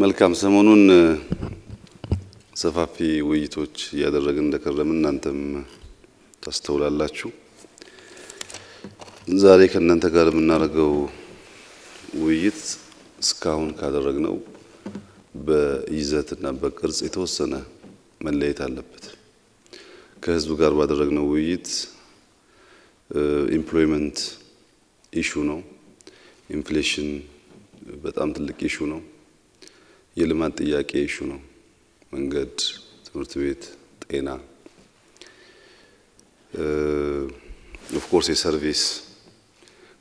መልካም። ሰሞኑን ሰፋፊ ውይይቶች እያደረግን እንደከረምን እናንተም ታስተውላላችሁ። ዛሬ ከእናንተ ጋር የምናደርገው ውይይት እስካሁን ካደረግነው በይዘትና በቅርጽ የተወሰነ መለየት አለበት። ከህዝቡ ጋር ባደረግነው ውይይት ኢምፕሎይመንት ኢሹ ነው። ኢንፍሌሽን በጣም ትልቅ ኢሹ ነው። የልማት ጥያቄ ይሹ ነው። መንገድ፣ ትምህርት ቤት፣ ጤና፣ ኦፍኮርስ የሰርቪስ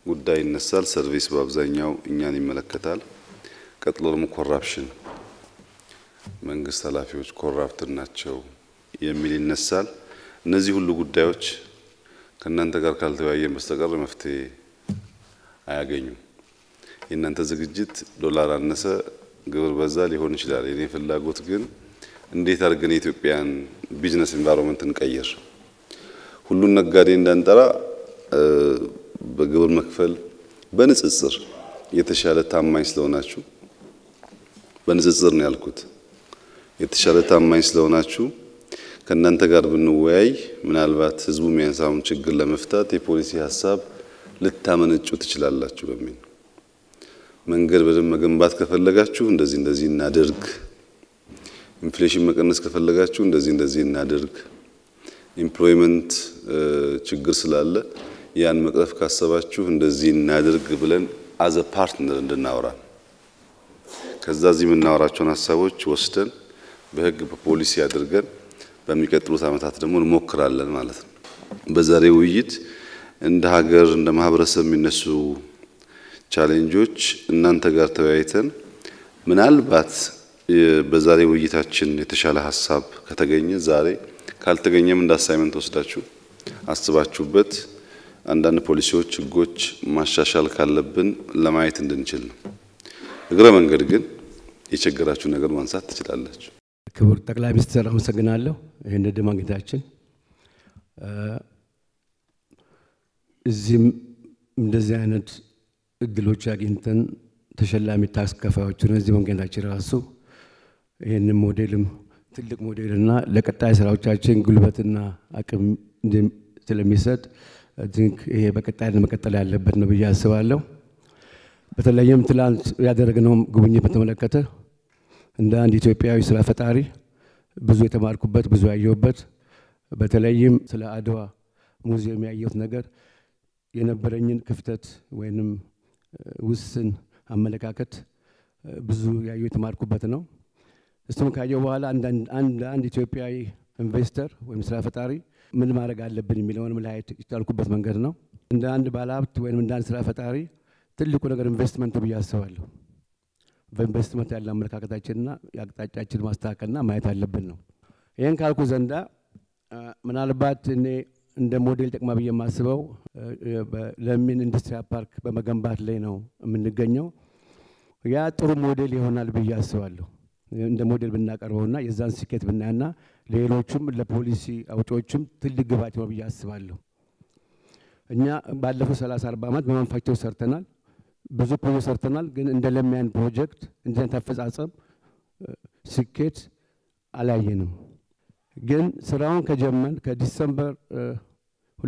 ጉዳይ ይነሳል። ሰርቪስ በአብዛኛው እኛን ይመለከታል። ቀጥሎ ደግሞ ኮራፕሽን፣ መንግስት ኃላፊዎች ኮራፕትን ናቸው የሚል ይነሳል። እነዚህ ሁሉ ጉዳዮች ከእናንተ ጋር ካልተወያየን በስተቀር መፍትሄ አያገኙም። የእናንተ ዝግጅት ዶላር አነሰ ግብር በዛ ሊሆን ይችላል። የኔ ፍላጎት ግን እንዴት አድርገን የኢትዮጵያን ቢዝነስ ኢንቫይሮንመንት እንቀይር። ሁሉን ነጋዴ እንዳንጠራ በግብር መክፈል በንጽጽር የተሻለ ታማኝ ስለሆናችሁ በንጽጽር ነው ያልኩት። የተሻለ ታማኝ ስለሆናችሁ ከእናንተ ጋር ብንወያይ ምናልባት ህዝቡ የሚያንሳውን ችግር ለመፍታት የፖሊሲ ሀሳብ ልታመነጩ ትችላላችሁ በሚል መንገድ በደንብ መገንባት ከፈለጋችሁ እንደዚህ እንደዚህ እናደርግ ኢንፍሌሽን መቀነስ ከፈለጋችሁ እንደዚህ እንደዚህ እናደርግ፣ ኢምፕሎይመንት ችግር ስላለ ያን መቅረፍ ካሰባችሁ እንደዚህ እናደርግ ብለን አዘ ፓርትነር እንድናወራ ከዛ እዚህ የምናወራቸውን ሀሳቦች ወስደን በህግ በፖሊሲ አድርገን በሚቀጥሉት ዓመታት ደግሞ እንሞክራለን ማለት ነው። በዛሬ ውይይት እንደ ሀገር እንደ ማህበረሰብ የሚነሱ ቻሌንጆች እናንተ ጋር ተወያይተን ምናልባት በዛሬ ውይይታችን የተሻለ ሀሳብ ከተገኘ ዛሬ ካልተገኘም እንደ አሳይመንት ወስዳችሁ አስባችሁበት አንዳንድ ፖሊሲዎች፣ ህጎች ማሻሻል ካለብን ለማየት እንድንችል ነው። እግረ መንገድ ግን የቸገራችሁ ነገር ማንሳት ትችላላችሁ። ክቡር ጠቅላይ ሚኒስትር አመሰግናለሁ ይህን ዕድል ማግኘታችን። እዚህም እንደዚህ አይነት እድሎች አግኝተን ተሸላሚ ታክስ ከፋዮቹን እዚህ መገኘታችን ራሱ ይህንን ሞዴልም ትልቅ ሞዴልና ለቀጣይ ስራዎቻችን ጉልበትና አቅም ስለሚሰጥ ይሄ በቀጣይ መቀጠል ያለበት ነው ብዬ አስባለሁ። በተለይም ትላንት ያደረግነው ጉብኝት በተመለከተ እንደ አንድ ኢትዮጵያዊ ስራ ፈጣሪ ብዙ የተማርኩበት ብዙ ያየሁበት በተለይም ስለ አድዋ ሙዚየም ያየሁት ነገር የነበረኝን ክፍተት ወይንም ውስን አመለካከት ብዙ ያዩ የተማርኩበት ነው። እሱም ካየው በኋላ አንድ ኢትዮጵያዊ ኢንቨስተር ወይም ስራ ፈጣሪ ምን ማድረግ አለብን የሚለውን መለያየት የቻልኩበት መንገድ ነው። እንደ አንድ ባለሀብት ወይም እንደ አንድ ስራ ፈጣሪ ትልቁ ነገር ኢንቨስትመንቱ ብዬ አስባለሁ። በኢንቨስትመንት ያለ አመለካከታችንና የአቅጣጫችን ማስተካከልና ማየት አለብን ነው። ይህን ካልኩ ዘንዳ ምናልባት እኔ እንደ ሞዴል ጠቅማ ብዬ የማስበው ለሚን ኢንዱስትሪ ፓርክ በመገንባት ላይ ነው የምንገኘው። ያ ጥሩ ሞዴል ይሆናል ብዬ አስባለሁ። እንደ ሞዴል ብናቀርበውና የዛን ስኬት ብናያና ሌሎቹም ለፖሊሲ አውጪዎችም ትልቅ ግባት ነው ብዬ አስባለሁ። እኛ ባለፉት 30 40 ዓመት በመንፋቸው ሰርተናል፣ ብዙ ፕሮጀክት ሰርተናል። ግን እንደ ለሚያን ፕሮጀክት እንዲህ አፈጻጸም ስኬት አላየንም። ግን ስራውን ከጀመን ከዲሰምበር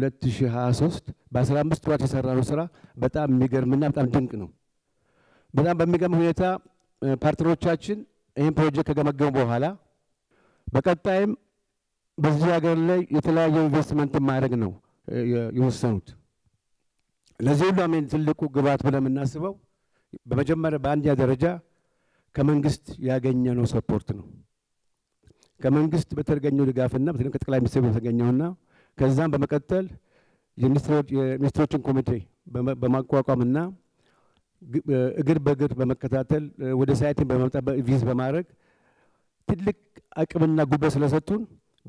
2023 በ15 ወራት የሰራነው ስራ በጣም የሚገርምና በጣም ድንቅ ነው። በጣም በሚገርም ሁኔታ ፓርትነሮቻችን ይህን ፕሮጀክት ከገመገሙ በኋላ በቀጣይም በዚህ ሀገር ላይ የተለያየ ኢንቨስትመንት ማድረግ ነው የወሰኑት። ለዚህ ሁሉ አሜን ትልቁ ግብዓት ብለን የምናስበው በመጀመሪያ በአንደኛ ደረጃ ከመንግስት ያገኘነው ሰፖርት ነው። ከመንግስት በተገኘው ድጋፍና በተለይም ከጠቅላይ ሚኒስትር በተገኘውና ከዛም በመቀጠል የሚኒስትሮችን ኮሚቴ በማቋቋምና እግር በእግር በመከታተል ወደ ሳይትን በመምጣት ቪዝ በማድረግ ትልቅ አቅምና ጉበ ስለሰጡን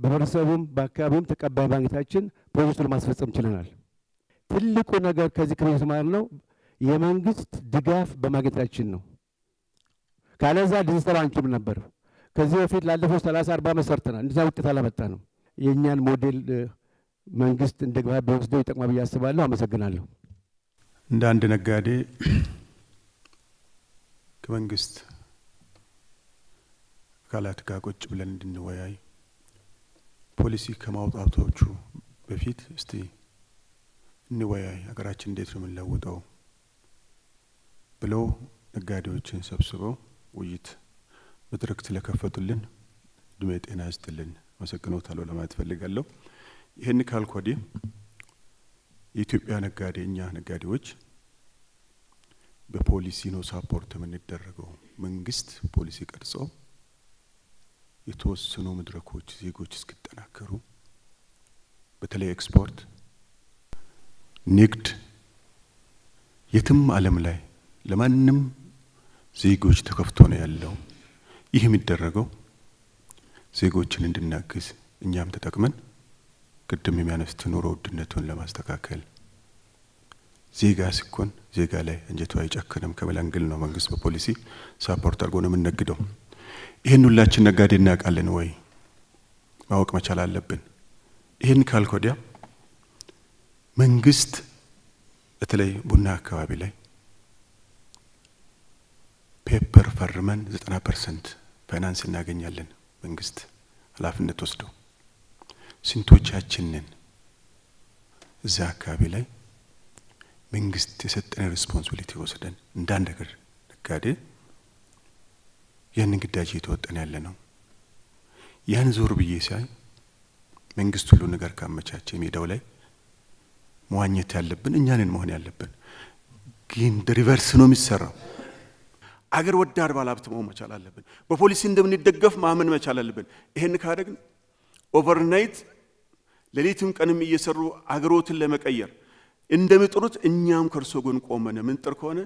በህብረተሰቡም በአካባቢውም ተቀባይ ማግኘታችን ፕሮጀክቱን ማስፈጸም ችለናል። ትልቁ ነገር ከዚህ ከፕሮጀክት ማለት ነው የመንግስት ድጋፍ በማግኘታችን ነው። ካለዛ ድንሰራ አንችልም ነበር። ከዚህ በፊት ላለፈው ሰላሳ አርባ ዓመት ሰርተናል። እንደዛ ውጤት ነው። የእኛን ሞዴል መንግስት እንደ ግባ ቢወስደው ይጠቅማ ብዬ አስባለሁ። አመሰግናለሁ። እንደ አንድ ነጋዴ ከመንግስት አካላት ጋር ቁጭ ብለን እንድንወያይ ፖሊሲ ከማውጣቶቹ በፊት እስቲ እንወያይ፣ ሀገራችን እንዴት ነው የምንለውጠው ብለው ነጋዴዎችን ሰብስበው ውይይት መድረክ ስለከፈቱልን ድሜ ጤና ይስጥልን። አመሰግኖታለሁ ለማለት ፈልጋለሁ። ይህን ካልኩ ወዲህ የኢትዮጵያ ነጋዴ እኛ ነጋዴዎች በፖሊሲ ነው ሳፖርት የምንደረገው። መንግስት ፖሊሲ ቀርጾ የተወሰኑ መድረኮች ዜጎች እስኪጠናከሩ በተለይ ኤክስፖርት ንግድ የትም ዓለም ላይ ለማንም ዜጎች ተከፍቶ ነው ያለው። ይህ የሚደረገው ዜጎችን እንድናግዝ እኛም ተጠቅመን ቅድም የሚያነስት ኑሮ ውድነቱን ለማስተካከል ዜጋ ሲኮን ዜጋ ላይ እንጀቱ አይጨክንም ከመላንግል ነው መንግስት በፖሊሲ ሳፖርት አድርጎ ነው የምንነግደው። ይህን ሁላችን ነጋዴ እናውቃለን ወይ? ማወቅ መቻል አለብን። ይህን ካልክ ወዲያ መንግስት በተለይ ቡና አካባቢ ላይ ፔፐር ፈርመን ዘጠና ፐርሰንት ፋይናንስ እናገኛለን። መንግስት ኃላፊነት ወስደው ስንቶቻችንን እዛ አካባቢ ላይ መንግስት የሰጠን ሪስፖንስብሊቲ ወስደን እንዳንድ ነገር ሀገር ነጋዴ ያንን ግዳጅ እየተወጠን ያለ ነው። ያን ዞር ብዬ ሳይ መንግስት ሁሉ ነገር ካመቻቸ ሜዳው ላይ መዋኘት ያለብን እኛንን መሆን ያለብን ግን ሪቨርስ ነው የሚሰራው። አገር ወዳድ ባለሀብት መሆን መቻል አለብን። በፖሊሲ እንደምንደገፍ ማመን መቻል አለብን። ይህን ካደግን ኦቨርናይት ሌሊትም ቀንም እየሰሩ አገሮትን ለመቀየር እንደሚጥሩት እኛም ከእርሶ ጎን ቆመን ምንጥር ከሆነ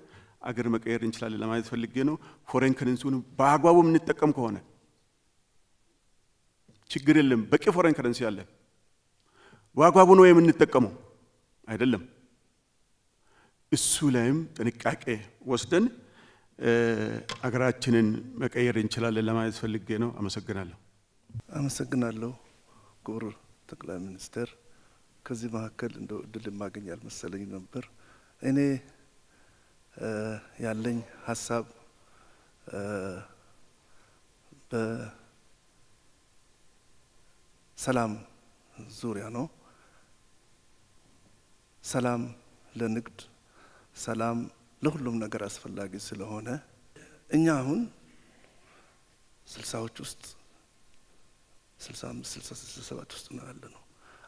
አገር መቀየር እንችላለን ለማለት ፈልጌ ነው። ፎሬን ከረንሲውን በአግባቡ የምንጠቀም ከሆነ ችግር የለም። በቂ ፎሬን ከረንሲ አለ። በአግባቡ ነው የምንጠቀመው አይደለም። እሱ ላይም ጥንቃቄ ወስደን አገራችንን መቀየር እንችላለን ለማለት ፈልጌ ነው። አመሰግናለሁ። አመሰግናለሁ ክቡር ጠቅላይ ሚኒስትር። ከዚህ መካከል እንደ እድል የማገኝ አልመሰለኝ ነበር። እኔ ያለኝ ሀሳብ በሰላም ዙሪያ ነው። ሰላም ለንግድ፣ ሰላም ለሁሉም ነገር አስፈላጊ ስለሆነ እኛ አሁን ስልሳዎች ውስጥ ስልሳ አምስት ስልሳ ስልሳ ሰባት ውስጥ ነው ያለ ነው።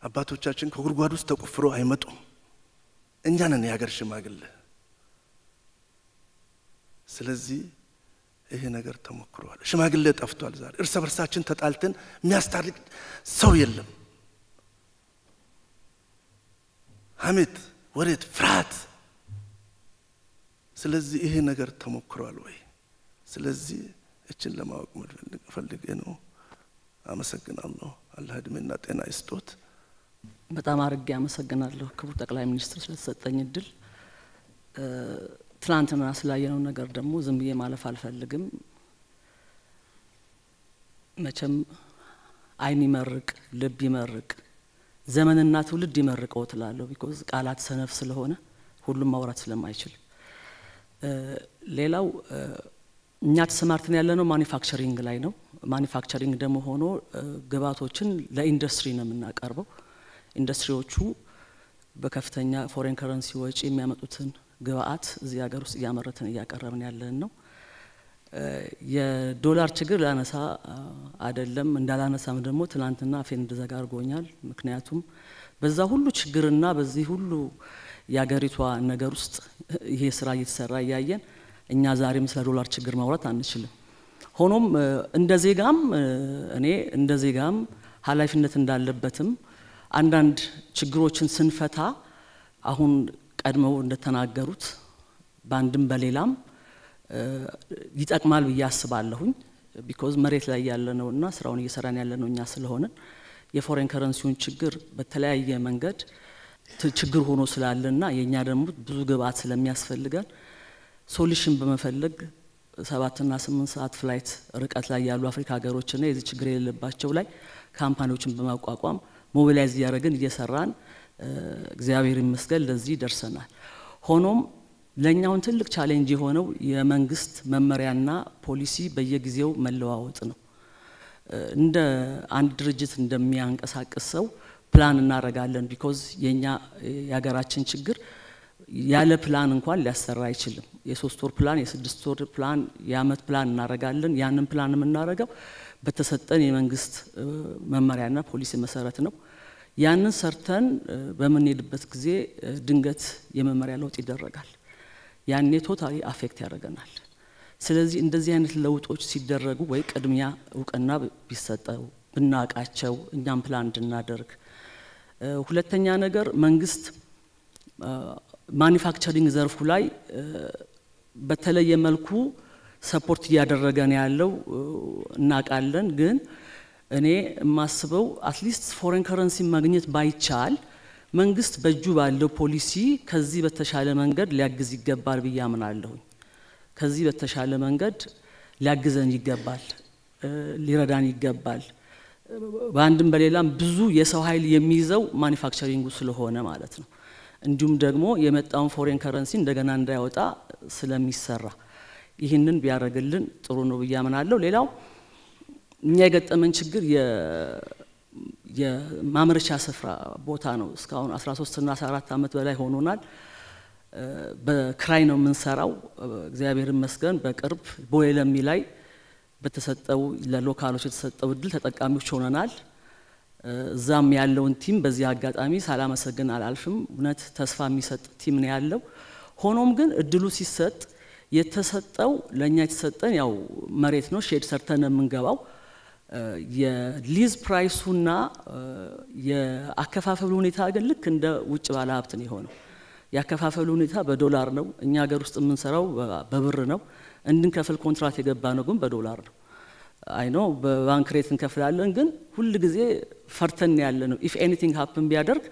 አባቶቻችን ከጉድጓድ ውስጥ ተቆፍሮ አይመጡም። እኛ ነን የሀገር ሽማግሌ። ስለዚህ ይሄ ነገር ተሞክሯል። ሽማግሌ ጠፍቷል። ዛሬ እርስ በርሳችን ተጣልተን የሚያስታርቅ ሰው የለም። ሀሜት፣ ወሬት፣ ፍርሃት ስለዚህ ይሄ ነገር ተሞክሯል ወይ? ስለዚህ እችን ለማወቅ ምፈልግ ፈልጌ ነው። አመሰግናለሁ። አላህ እድሜና ጤና ይስጦት። በጣም አርጌ አመሰግናለሁ ክቡር ጠቅላይ ሚኒስትር ስለተሰጠኝ እድል። ትናንትና ስላየነው ነገር ደግሞ ዝም ብዬ ማለፍ አልፈልግም። መቸም አይን ይመርቅ፣ ልብ ይመርቅ፣ ዘመንና ትውልድ ይመርቀው ትላለሁ። ቢኮዝ ቃላት ሰነፍ ስለሆነ ሁሉም ማውራት ስለማይችል ሌላው እኛ ተሰማርተን ነው ማኒፋክቸሪንግ ላይ ነው። ማኒፋክቸሪንግ ደግሞ ሆኖ ግባቶችን ለኢንዱስትሪ ነው የምናቀርበው። ኢንዱስትሪዎቹ በከፍተኛ ፎሬን ከረንሲ ወጪ የሚያመጡትን ግብአት እዚህ ሀገር ውስጥ እያመረትን እያቀረብን ያለን ነው። የዶላር ችግር ላነሳ አይደለም እንዳላነሳም ደግሞ ትናንትና አፌን እንድዘጋ አድርጎኛል። ምክንያቱም በዛ ሁሉ ችግርና በዚህ ሁሉ የሀገሪቷ ነገር ውስጥ ይሄ ስራ እየተሰራ እያየን እኛ ዛሬም ስለ ዶላር ችግር ማውራት አንችልም። ሆኖም እንደ ዜጋም እኔ እንደ ዜጋም ኃላፊነት እንዳለበትም አንዳንድ ችግሮችን ስንፈታ አሁን ቀድመው እንደተናገሩት በአንድም በሌላም ይጠቅማል ብዬ አስባለሁኝ። ቢኮዝ መሬት ላይ ያለነውና ስራውን እየሰራን ያለነው እኛ ስለሆንን የፎሬን ከረንሲውን ችግር በተለያየ መንገድ ችግር ሆኖ ስላለና የእኛ ደግሞ ብዙ ግብአት ስለሚያስፈልገን ሶሉሽን በመፈለግ ሰባትና ስምንት ሰዓት ፍላይት ርቀት ላይ ያሉ አፍሪካ ሀገሮችና የዚህ ችግር የሌለባቸው ላይ ካምፓኒዎችን በማቋቋም ሞቢላይዝ እያደረግን እየሰራን እግዚአብሔር ይመስገን ለዚህ ደርሰናል። ሆኖም ለእኛውን ትልቅ ቻሌንጅ የሆነው የመንግስት መመሪያና ፖሊሲ በየጊዜው መለዋወጥ ነው። እንደ አንድ ድርጅት እንደሚያንቀሳቅስ ሰው ፕላን እናደርጋለን። ቢኮዝ የኛ የሀገራችን ችግር ያለ ፕላን እንኳን ሊያሰራ አይችልም። የሶስት ወር ፕላን፣ የስድስት ወር ፕላን፣ የአመት ፕላን እናደርጋለን። ያንን ፕላን የምናደርገው በተሰጠን የመንግስት መመሪያና ፖሊሲ መሰረት ነው። ያንን ሰርተን በምንሄድበት ጊዜ ድንገት የመመሪያ ለውጥ ይደረጋል። ያኔ ቶታሊ አፌክት ያደርገናል። ስለዚህ እንደዚህ አይነት ለውጦች ሲደረጉ ወይ ቅድሚያ እውቅና ቢሰጠው ብናውቃቸው እኛም ፕላን እንድናደርግ ሁለተኛ ነገር መንግስት ማኒፋክቸሪንግ ዘርፉ ላይ በተለየ መልኩ ሰፖርት እያደረገ ነው ያለው እናውቃለን። ግን እኔ የማስበው አትሊስት ፎሬን ከረንሲ ማግኘት ባይቻል መንግስት በእጁ ባለው ፖሊሲ ከዚህ በተሻለ መንገድ ሊያግዝ ይገባል ብዬ አምናለሁኝ። ከዚህ በተሻለ መንገድ ሊያግዘን ይገባል፣ ሊረዳን ይገባል። በአንድም በሌላም ብዙ የሰው ኃይል የሚይዘው ማኒፋክቸሪንጉ ስለሆነ ማለት ነው። እንዲሁም ደግሞ የመጣውን ፎሬን ከረንሲ እንደገና እንዳይወጣ ስለሚሰራ ይህንን ቢያደርግልን ጥሩ ነው ብዬ አምናለሁ። ሌላው እኛ የገጠመን ችግር የማምረቻ ስፍራ ቦታ ነው። እስካሁን 13 እና 14 ዓመት በላይ ሆኖናል። በክራይ ነው የምንሰራው። እግዚአብሔር ይመስገን በቅርብ ቦሌ ለሚ ላይ በተሰጠው ለሎካሎች የተሰጠው እድል ተጠቃሚዎች ሆነናል። እዛም ያለውን ቲም በዚህ አጋጣሚ ሳላመሰግን አላልፍም። እውነት ተስፋ የሚሰጥ ቲም ነው ያለው። ሆኖም ግን እድሉ ሲሰጥ የተሰጠው ለእኛ የተሰጠን ያው መሬት ነው፣ ሼድ ሰርተን የምንገባው የሊዝ ፕራይሱና የአከፋፈሉ ሁኔታ ግን ልክ እንደ ውጭ ባለሀብት ነው የሆነው። የአከፋፈሉ ሁኔታ በዶላር ነው። እኛ ሀገር ውስጥ የምንሰራው በብር ነው። እንድንከፍል ኮንትራት የገባ ነው ግን በዶላር ነው። አይ ነው በባንክ ሬት እንከፍላለን ግን ሁል ጊዜ ፈርተን ያለ ነው። ኢፍ ኤኒቲንግ ሀፕን ቢያደርግ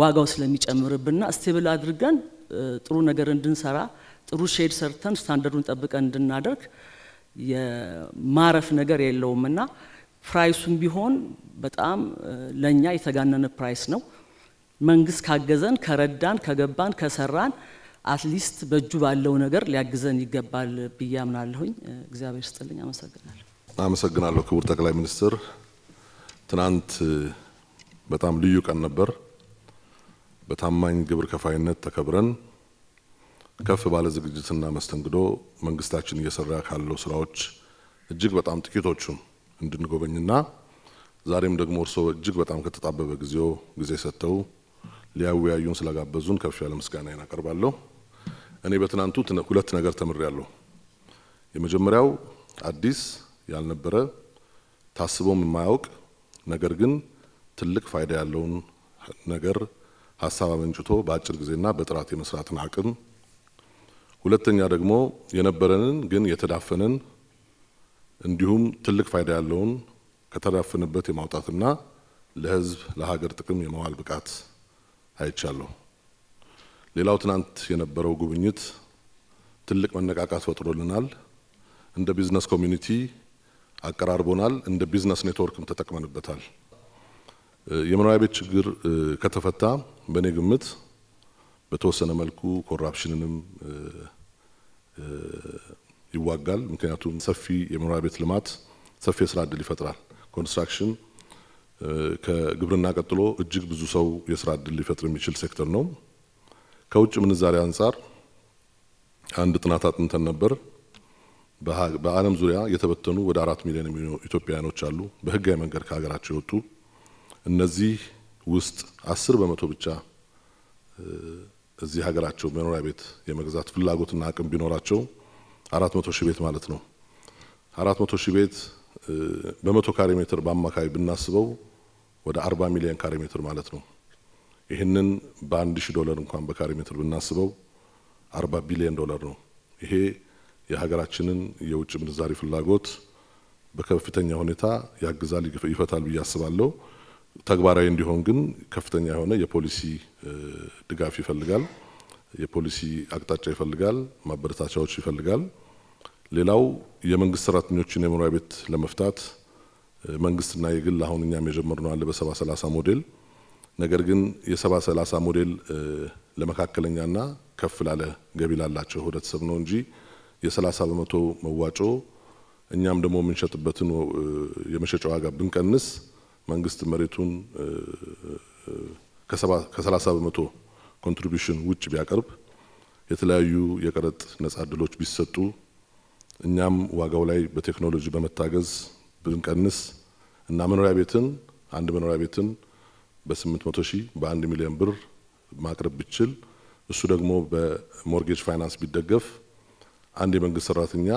ዋጋው ስለሚጨምርብና ስቴብል አድርገን ጥሩ ነገር እንድንሰራ ጥሩ ሼድ ሰርተን ስታንደርዱን ጠብቀን እንድናደርግ የማረፍ ነገር የለውም እና ፕራይሱም ቢሆን በጣም ለእኛ የተጋነነ ፕራይስ ነው። መንግስት ካገዘን፣ ከረዳን፣ ከገባን፣ ከሰራን አትሊስት በእጁ ባለው ነገር ሊያግዘን ይገባል ብዬ አምናለሁኝ። እግዚአብሔር ስጥልኝ። አመሰግናለሁ። አመሰግናለሁ ክቡር ጠቅላይ ሚኒስትር። ትናንት በጣም ልዩ ቀን ነበር። በታማኝ ግብር ከፋይነት ተከብረን ከፍ ባለ ዝግጅትና መስተንግዶ መንግስታችን እየሰራ ካለው ስራዎች እጅግ በጣም ጥቂቶቹን እንድንጎበኝና ዛሬም ደግሞ እርስዎ እጅግ በጣም ከተጣበበ ጊዜው ጊዜ ሰጥተው ሊያወያዩን ስለጋበዙን ከፍ ያለ ምስጋና እናቀርባለሁ። እኔ በትናንቱ ሁለት ነገር ተምሬያለሁ። የመጀመሪያው አዲስ ያልነበረ ታስቦም የማያውቅ ነገር ግን ትልቅ ፋይዳ ያለውን ነገር ሀሳብ አመንጭቶ በአጭር ጊዜና በጥራት የመስራትን አቅም፣ ሁለተኛ ደግሞ የነበረንን ግን የተዳፈነን እንዲሁም ትልቅ ፋይዳ ያለውን ከተዳፈንበት የማውጣትና ለሕዝብ ለሀገር ጥቅም የመዋል ብቃት አይቻለሁ። ሌላው ትናንት የነበረው ጉብኝት ትልቅ መነቃቃት ፈጥሮልናል። እንደ ቢዝነስ ኮሚኒቲ አቀራርቦናል። እንደ ቢዝነስ ኔትወርክም ተጠቅመንበታል። የመኖሪያ ቤት ችግር ከተፈታ በእኔ ግምት በተወሰነ መልኩ ኮራፕሽንንም ይዋጋል። ምክንያቱም ሰፊ የመኖሪያ ቤት ልማት ሰፊ የስራ እድል ይፈጥራል። ኮንስትራክሽን ከግብርና ቀጥሎ እጅግ ብዙ ሰው የስራ እድል ሊፈጥር የሚችል ሴክተር ነው። ከውጭ ምንዛሪ አንጻር አንድ ጥናት አጥንተን ነበር። በዓለም ዙሪያ የተበተኑ ወደ አራት ሚሊዮን የሚሆኑ ኢትዮጵያውያኖች አሉ በህጋዊ መንገድ ከሀገራቸው የወጡ። እነዚህ ውስጥ አስር በመቶ ብቻ እዚህ ሀገራቸው መኖሪያ ቤት የመግዛት ፍላጎትና አቅም ቢኖራቸው አራት መቶ ሺህ ቤት ማለት ነው። አራት መቶ ሺህ ቤት በመቶ ካሬ ሜትር በአማካይ ብናስበው ወደ አርባ ሚሊዮን ካሬ ሜትር ማለት ነው። ይህንን በአንድ ሺህ ዶላር እንኳን በካሬ ሜትር ብናስበው አርባ ቢሊዮን ዶላር ነው። ይሄ የሀገራችንን የውጭ ምንዛሪ ፍላጎት በከፍተኛ ሁኔታ ያግዛል፣ ይፈታል ብዬ አስባለሁ። ተግባራዊ እንዲሆን ግን ከፍተኛ የሆነ የፖሊሲ ድጋፍ ይፈልጋል፣ የፖሊሲ አቅጣጫ ይፈልጋል፣ ማበረታቻዎች ይፈልጋል። ሌላው የመንግስት ሰራተኞችን የመኖሪያ ቤት ለመፍታት መንግስትና የግል አሁን እኛም የጀመርነው አለ በሰባ ሰላሳ ሞዴል ነገር ግን የሰባ ሰላሳ ሞዴል ለመካከለኛና ከፍ ላለ ገቢ ላላቸው ህብረተሰብ ነው እንጂ የሰላሳ በመቶ መዋጮ እኛም ደግሞ የምንሸጥበትን የመሸጫ ዋጋ ብንቀንስ መንግስት መሬቱን ከሰላሳ በመቶ ኮንትሪቢሽን ውጭ ቢያቀርብ የተለያዩ የቀረጥ ነጻ እድሎች ቢሰጡ እኛም ዋጋው ላይ በቴክኖሎጂ በመታገዝ ብንቀንስ እና መኖሪያ ቤትን አንድ መኖሪያ ቤትን በ800 ሺህ በ1 ሚሊዮን ብር ማቅረብ ቢችል እሱ ደግሞ በሞርጌጅ ፋይናንስ ቢደገፍ አንድ የመንግስት ሰራተኛ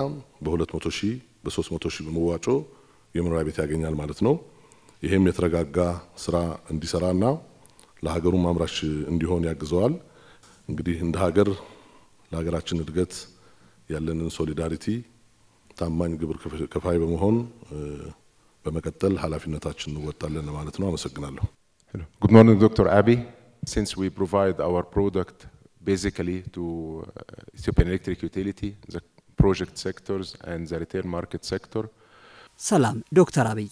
በ200 ሺህ በ300 ሺህ በመዋጮ የመኖሪያ ቤት ያገኛል ማለት ነው። ይህም የተረጋጋ ስራ እንዲሰራና ለሀገሩ አምራች እንዲሆን ያግዘዋል። እንግዲህ እንደ ሀገር ለሀገራችን እድገት ያለንን ሶሊዳሪቲ ታማኝ ግብር ከፋይ በመሆን በመቀጠል ኃላፊነታችን እንወጣለን ማለት ነው። አመሰግናለሁ። Hello. Good morning, Dr. Abbey. Since we provide our product basically to uh, Ethiopian electric utility, the project sectors and the retail market sector. ሰላም ዶክተር አብይ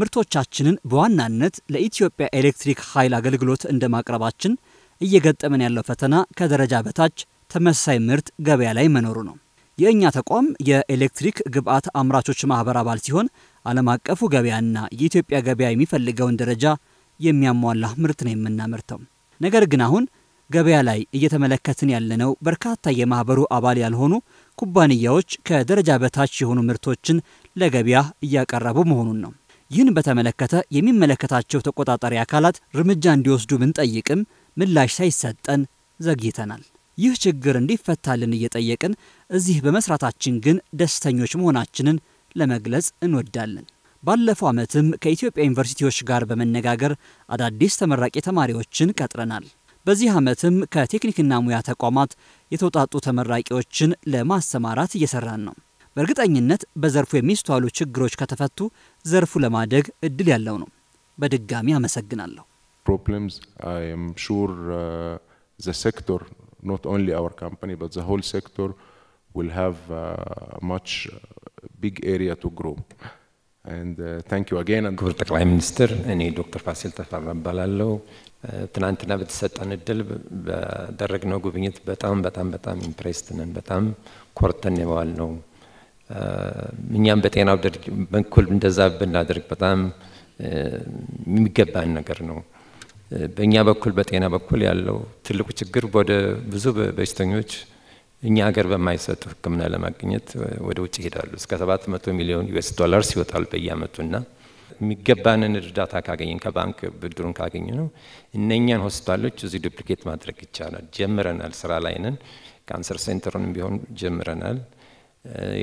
ምርቶቻችንን በዋናነት ለኢትዮጵያ ኤሌክትሪክ ኃይል አገልግሎት እንደማቅረባችን እየገጠመን ያለው ፈተና ከደረጃ በታች ተመሳሳይ ምርት ገበያ ላይ መኖሩ ነው። የእኛ ተቋም የኤሌክትሪክ ግብአት አምራቾች ማህበር አባል ሲሆን ዓለም አቀፉ ገበያና የኢትዮጵያ ገበያ የሚፈልገውን ደረጃ የሚያሟላ ምርት ነው የምናመርተው። ነገር ግን አሁን ገበያ ላይ እየተመለከትን ያለነው በርካታ የማህበሩ አባል ያልሆኑ ኩባንያዎች ከደረጃ በታች የሆኑ ምርቶችን ለገበያ እያቀረቡ መሆኑን ነው። ይህን በተመለከተ የሚመለከታቸው ተቆጣጣሪ አካላት እርምጃ እንዲወስዱ ብንጠይቅም ምላሽ ሳይሰጠን ዘግይተናል። ይህ ችግር እንዲፈታልን እየጠየቅን እዚህ በመስራታችን ግን ደስተኞች መሆናችንን ለመግለጽ እንወዳለን። ባለፈው ዓመትም ከኢትዮጵያ ዩኒቨርሲቲዎች ጋር በመነጋገር አዳዲስ ተመራቂ ተማሪዎችን ቀጥረናል። በዚህ ዓመትም ከቴክኒክና ሙያ ተቋማት የተውጣጡ ተመራቂዎችን ለማሰማራት እየሰራን ነው። በእርግጠኝነት በዘርፉ የሚስተዋሉ ችግሮች ከተፈቱ ዘርፉ ለማደግ እድል ያለው ነው። በድጋሚ አመሰግናለሁ። ፕሮብለምስ አይ አም ሹር ዘ ኖት ኦንሊ አወር ካምፓኒ በት ዘ ሆል ዊል ሃቭ ማች ቢግ ኤሪያ ቱ Uh, ክቡር ጠቅላይ ሚኒስትር፣ እኔ ዶክተር ፋሲል ተፈራ እባላለሁ። uh, ትናንትና በተሰጠን እድል በደረግነው ጉብኝት በጣም በጣም በጣም ኢምፕሬስድ ነን። በጣም ኮርተን የዋል ነው። uh, እኛም በጤናው በኩል እንደዛ ብናደርግ በጣም የሚገባን ነገር ነው። በእኛ በኩል በጤና በኩል ያለው ትልቁ ችግር ወደ ብዙ በሽተኞች እኛ ሀገር በማይሰጥ ህክምና ለማግኘት ወደ ውጭ ይሄዳሉ። እስከ 700 ሚሊዮን ዩኤስ ዶላርስ ይወጣል በየአመቱና የሚገባንን እርዳታ ካገኘን ከባንክ ብድሩን ካገኘ ነው እነኛን ሆስፒታሎች እዚህ ዱፕሊኬት ማድረግ ይቻላል። ጀምረናል፣ ስራ ላይ ነን። ካንሰር ሴንተሩንም ቢሆን ጀምረናል።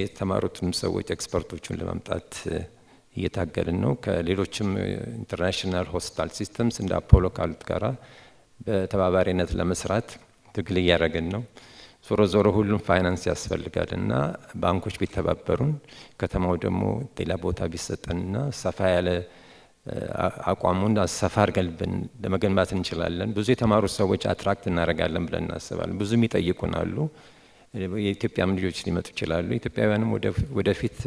የተማሩትንም ሰዎች ኤክስፐርቶቹን ለማምጣት እየታገልን ነው። ከሌሎችም ኢንተርናሽናል ሆስፒታል ሲስተምስ እንደ አፖሎ ካሉት ጋራ በተባባሪነት ለመስራት ትግል እያደረግን ነው። ዞሮ ዞሮ ሁሉም ፋይናንስ ያስፈልጋል እና ባንኮች ቢተባበሩን ከተማው ደግሞ ሌላ ቦታ ቢሰጠንና ሰፋ ያለ አቋሙን ሰፋ አድርገን ለመገንባት እንችላለን። ብዙ የተማሩ ሰዎች አትራክት እናደርጋለን ብለን እናስባለን። ብዙ የሚጠይቁን አሉ። የኢትዮጵያም ልጆች ሊመጡ ይችላሉ። ኢትዮጵያውያንም ወደፊት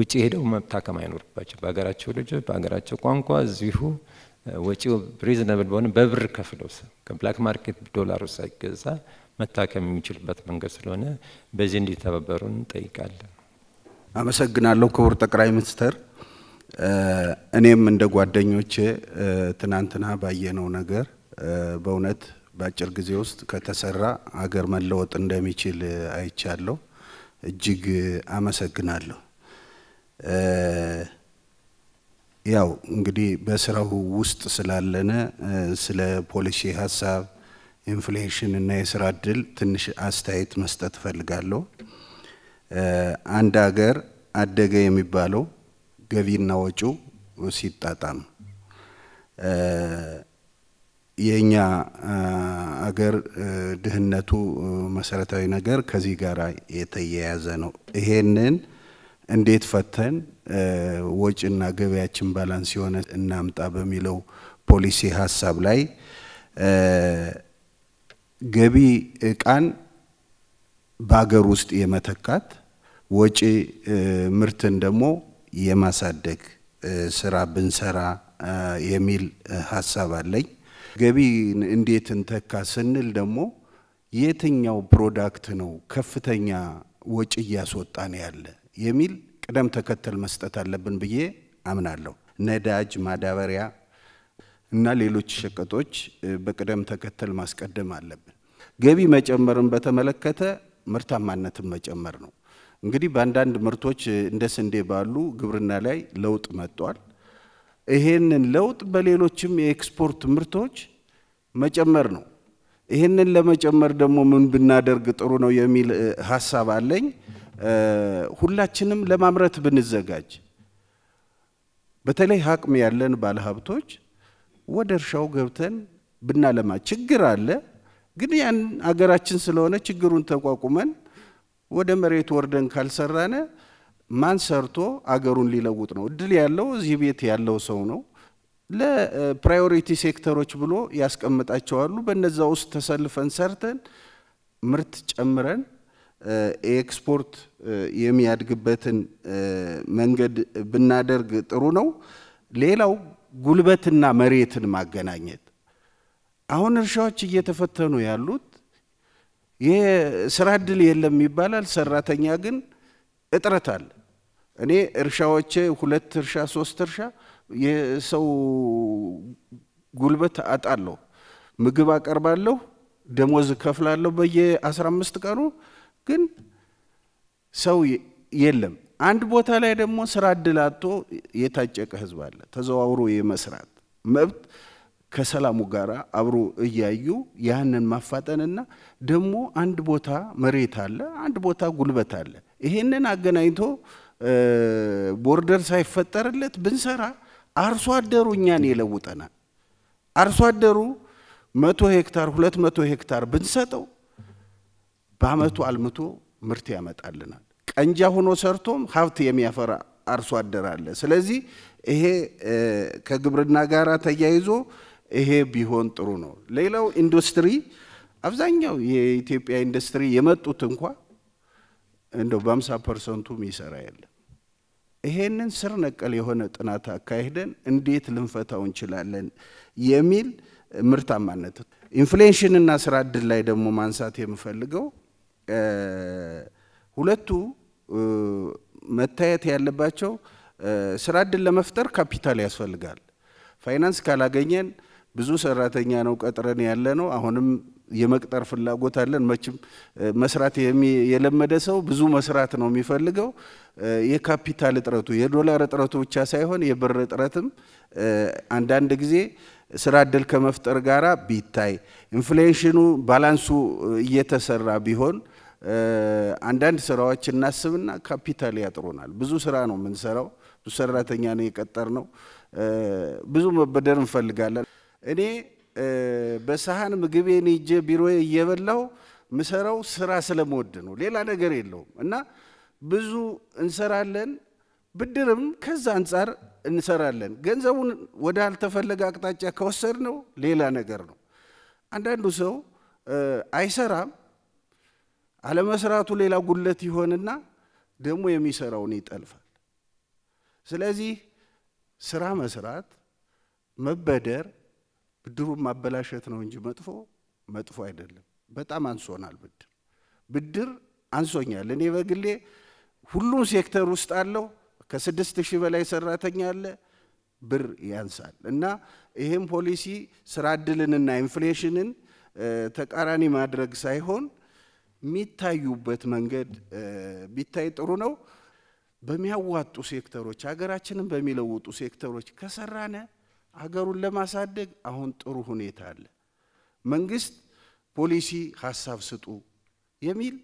ውጭ ሄደው መታከም አይኖርባቸው። በሀገራቸው ልጆች በሀገራቸው ቋንቋ እዚሁ ወጪው ሪዝነብል በሆነ በብር ከፍለው ብላክ ማርኬት ዶላሩ ሳይገዛ መታከም የሚችልበት መንገድ ስለሆነ በዚህ እንዲተባበሩን እንጠይቃለን። አመሰግናለሁ ክቡር ጠቅላይ ሚኒስትር። እኔም እንደ ጓደኞቼ ትናንትና ባየነው ነገር በእውነት በአጭር ጊዜ ውስጥ ከተሰራ አገር መለወጥ እንደሚችል አይቻለሁ። እጅግ አመሰግናለሁ። ያው እንግዲህ በስራው ውስጥ ስላለነ ስለ ፖሊሲ ሀሳብ ኢንፍሌሽን እና የስራ እድል ትንሽ አስተያየት መስጠት እፈልጋለሁ። አንድ ሀገር አደገ የሚባለው ገቢና ወጪው ሲጣጣም የእኛ አገር ድህነቱ መሰረታዊ ነገር ከዚህ ጋር የተያያዘ ነው። ይሄንን እንዴት ፈተን ወጪና ገቢያችን ባላንስ የሆነ እናምጣ በሚለው ፖሊሲ ሀሳብ ላይ ገቢ እቃን በሀገር ውስጥ የመተካት ወጪ ምርትን ደግሞ የማሳደግ ስራ ብንሰራ የሚል ሀሳብ አለኝ። ገቢ እንዴት እንተካ ስንል ደግሞ የትኛው ፕሮዳክት ነው ከፍተኛ ወጪ እያስወጣን ያለ የሚል ቅደም ተከተል መስጠት አለብን ብዬ አምናለሁ። ነዳጅ፣ ማዳበሪያ እና ሌሎች ሸቀጦች በቅደም ተከተል ማስቀደም አለብን። ገቢ መጨመርን በተመለከተ ምርታማነትን መጨመር ነው። እንግዲህ በአንዳንድ ምርቶች እንደ ስንዴ ባሉ ግብርና ላይ ለውጥ መጥቷል። ይሄንን ለውጥ በሌሎችም የኤክስፖርት ምርቶች መጨመር ነው። ይህንን ለመጨመር ደግሞ ምን ብናደርግ ጥሩ ነው የሚል ሀሳብ አለኝ። ሁላችንም ለማምረት ብንዘጋጅ፣ በተለይ አቅም ያለን ባለሀብቶች ወደ እርሻው ገብተን ብናለማ ችግር አለ። ግን ያን አገራችን ስለሆነ ችግሩን ተቋቁመን ወደ መሬት ወርደን ካልሰራነ ማን ሰርቶ አገሩን ሊለውጥ ነው? እድል ያለው እዚህ ቤት ያለው ሰው ነው። ለፕራዮሪቲ ሴክተሮች ብሎ ያስቀምጣቸዋሉ። በነዛ ውስጥ ተሰልፈን ሰርተን ምርት ጨምረን ኤክስፖርት የሚያድግበትን መንገድ ብናደርግ ጥሩ ነው። ሌላው ጉልበትና መሬትን ማገናኘት። አሁን እርሻዎች እየተፈተኑ ያሉት የስራ ስራ እድል የለም ይባላል፣ ሰራተኛ ግን እጥረት አለ። እኔ እርሻዎቼ ሁለት እርሻ ሶስት እርሻ የሰው ጉልበት አጣለሁ። ምግብ አቀርባለሁ፣ ደሞዝ እከፍላለሁ በየ አስራ አምስት ቀኑ ግን ሰው የለም። አንድ ቦታ ላይ ደግሞ ስራ እድል አጥቶ የታጨቀ ህዝብ አለ። ተዘዋውሮ የመስራት መብት ከሰላሙ ጋር አብሮ እያዩ ያንን ማፋጠንና ደግሞ አንድ ቦታ መሬት አለ፣ አንድ ቦታ ጉልበት አለ። ይሄንን አገናኝቶ ቦርደር ሳይፈጠርለት ብንሰራ አርሶ አደሩ እኛን ይለውጠናል። አርሶ አደሩ መቶ ሄክታር ሁለት መቶ ሄክታር ብንሰጠው በአመቱ አልምቶ ምርት ያመጣልናል። ቀንጃ ሆኖ ሰርቶም ሀብት የሚያፈራ አርሶ አደር አለ። ስለዚህ ይሄ ከግብርና ጋር ተያይዞ ይሄ ቢሆን ጥሩ ነው። ሌላው ኢንዱስትሪ፣ አብዛኛው የኢትዮጵያ ኢንዱስትሪ የመጡት እንኳ እንደው በአምሳ ፐርሰንቱ የሚሰራ የለም። ይሄንን ስር ነቀል የሆነ ጥናት አካሂደን እንዴት ልንፈታው እንችላለን የሚል ምርታማነት ኢንፍሌሽንና ስራ እድል ላይ ደግሞ ማንሳት የምፈልገው ሁለቱ መታየት ያለባቸው ስራ እድል ለመፍጠር ካፒታል ያስፈልጋል። ፋይናንስ ካላገኘን ብዙ ሰራተኛ ነው ቀጥረን ያለ ነው። አሁንም የመቅጠር ፍላጎት አለን። መቼም መስራት የለመደ ሰው ብዙ መስራት ነው የሚፈልገው። የካፒታል እጥረቱ የዶላር እጥረቱ ብቻ ሳይሆን የብር እጥረትም አንዳንድ ጊዜ ስራ እድል ከመፍጠር ጋራ ቢታይ ኢንፍሌሽኑ ባላንሱ እየተሰራ ቢሆን አንዳንድ ስራዎች እናስብና ካፒታል ያጥሩናል። ብዙ ስራ ነው የምንሰራው፣ ብዙ ሰራተኛ ነው የቀጠር ነው፣ ብዙ መበደር እንፈልጋለን። እኔ በሰሃን ምግቤን ይዤ ቢሮ እየበላው ምሰራው ስራ ስለመወድ ነው፣ ሌላ ነገር የለውም እና ብዙ እንሰራለን። ብድርም ከዛ አንጻር እንሰራለን። ገንዘቡን ወደ አልተፈለገ አቅጣጫ ከወሰድ ነው ሌላ ነገር ነው። አንዳንዱ ሰው አይሰራም አለመስራቱ ሌላ ጉለት ይሆንና ደግሞ የሚሰራውን ይጠልፋል። ስለዚህ ስራ መስራት፣ መበደር ብድሩን ማበላሸት ነው እንጂ መጥፎ መጥፎ አይደለም። በጣም አንሶናል ብድር ብድር አንሶኛል። እኔ በግሌ ሁሉም ሴክተር ውስጥ አለው። ከስድስት ሺህ በላይ ሰራተኛ አለ። ብር ያንሳል እና ይህም ፖሊሲ ስራ እድልንና ኢንፍሌሽንን ተቃራኒ ማድረግ ሳይሆን የሚታዩበት መንገድ ቢታይ ጥሩ ነው። በሚያዋጡ ሴክተሮች ሀገራችንን በሚለውጡ ሴክተሮች ከሰራነ አገሩን ለማሳደግ አሁን ጥሩ ሁኔታ አለ። መንግስት ፖሊሲ ሀሳብ ስጡ የሚል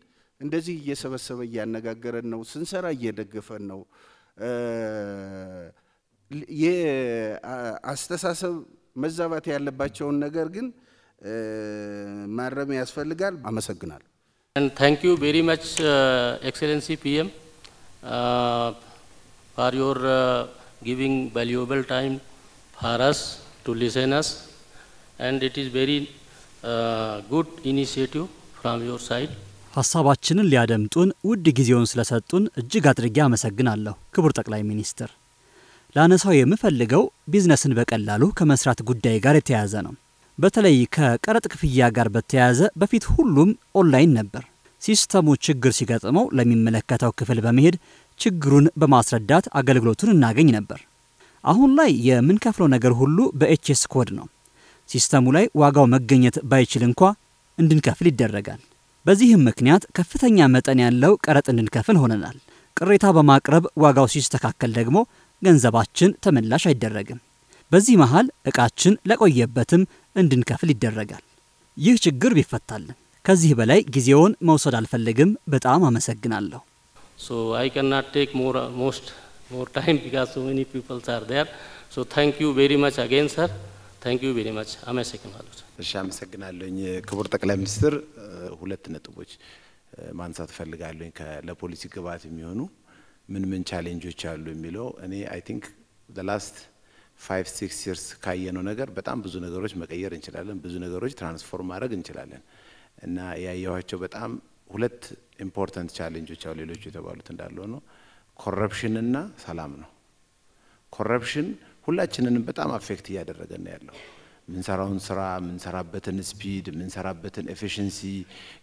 እንደዚህ እየሰበሰበ እያነጋገረን ነው። ስንሰራ እየደገፈን ነው። የአስተሳሰብ መዛባት ያለባቸውን ነገር ግን ማረም ያስፈልጋል። አመሰግናለሁ። And thank you very much, uh, Excellency PM, uh, for your uh, giving valuable time for us to listen us. And it is very uh, good initiative from your side. ሀሳባችንን ሊያደምጡን ውድ ጊዜውን ስለሰጡን እጅግ አድርጌ አመሰግናለሁ ክቡር ጠቅላይ ሚኒስትር። ላነሳው የምፈልገው ቢዝነስን በቀላሉ ከመስራት ጉዳይ ጋር የተያያዘ ነው። በተለይ ከቀረጥ ክፍያ ጋር በተያያዘ በፊት ሁሉም ኦንላይን ነበር። ሲስተሙ ችግር ሲገጥመው ለሚመለከተው ክፍል በመሄድ ችግሩን በማስረዳት አገልግሎቱን እናገኝ ነበር። አሁን ላይ የምንከፍለው ነገር ሁሉ በኤችኤስ ኮድ ነው። ሲስተሙ ላይ ዋጋው መገኘት ባይችል እንኳ እንድንከፍል ይደረጋል። በዚህም ምክንያት ከፍተኛ መጠን ያለው ቀረጥ እንድንከፍል ሆነናል። ቅሬታ በማቅረብ ዋጋው ሲስተካከል ደግሞ ገንዘባችን ተመላሽ አይደረግም። በዚህ መሃል ዕቃችን ለቆየበትም እንድንከፍል ይደረጋል። ይህ ችግር ቢፈታልን። ከዚህ በላይ ጊዜውን መውሰድ አልፈልግም። በጣም አመሰግናለሁ። ሶ እሺ አመሰግናለሁኝ ክቡር ጠቅላይ ሚኒስትር። ሁለት ነጥቦች ማንሳት እፈልጋለሁኝ ለፖሊሲ ግብዓት የሚሆኑ ምን ምን ቻሌንጆች አሉ የሚለው እኔ አይ ቲንክ ላስት ፋይቭ ሲክስ ይርስ ካየነው ነገር በጣም ብዙ ነገሮች መቀየር እንችላለን፣ ብዙ ነገሮች ትራንስፎርም ማድረግ እንችላለን እና ያየኋቸው በጣም ሁለት ኢምፖርታንት ቻሌንጆች ያው ሌሎቹ የተባሉት እንዳለ ነው። ኮረፕሽንና ሰላም ነው። ኮረፕሽን ሁላችንንም በጣም አፌክት እያደረገ ነው ያለው። ምንሰራውን ስራ ምንሰራበትን ስፒድ ምንሰራበትን ኤፊሽንሲ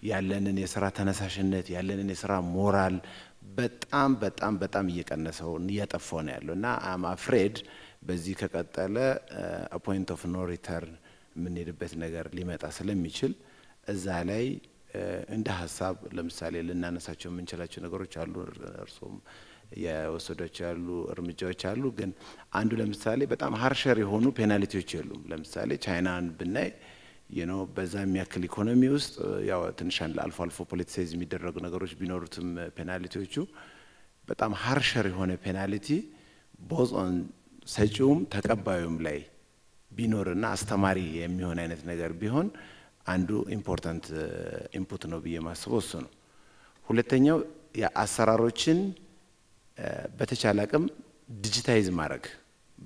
ያለንን የስራ ተነሳሽነት ያለንን የስራ ሞራል በጣም በጣም በጣም እየቀነሰው እያጠፋው ነው ያለው እና አም አፍሬድ በዚህ ከቀጠለ ፖይንት ኦፍ ኖ ሪተርን የምንሄድበት ነገር ሊመጣ ስለሚችል እዛ ላይ እንደ ሀሳብ ለምሳሌ ልናነሳቸው የምንችላቸው ነገሮች አሉ። እርሶም የወሰዷቸው ያሉ እርምጃዎች አሉ። ግን አንዱ ለምሳሌ በጣም ሀርሸር የሆኑ ፔናልቲዎች የሉም። ለምሳሌ ቻይናን ብናይ ነው በዛ የሚያክል ኢኮኖሚ ውስጥ ያው ትንሽ አልፎ አልፎ ፖለቲሳይዝ የሚደረጉ ነገሮች ቢኖሩትም ፔናልቲዎቹ በጣም ሀርሸር የሆነ ፔናልቲ ቦዝ ኦን ሰጪውም ተቀባዩም ላይ ቢኖርና አስተማሪ የሚሆን አይነት ነገር ቢሆን አንዱ ኢምፖርታንት ኢንፑት ነው ብዬ ማስበው እሱ ነው። ሁለተኛው አሰራሮችን በተቻለ አቅም ዲጂታይዝ ማድረግ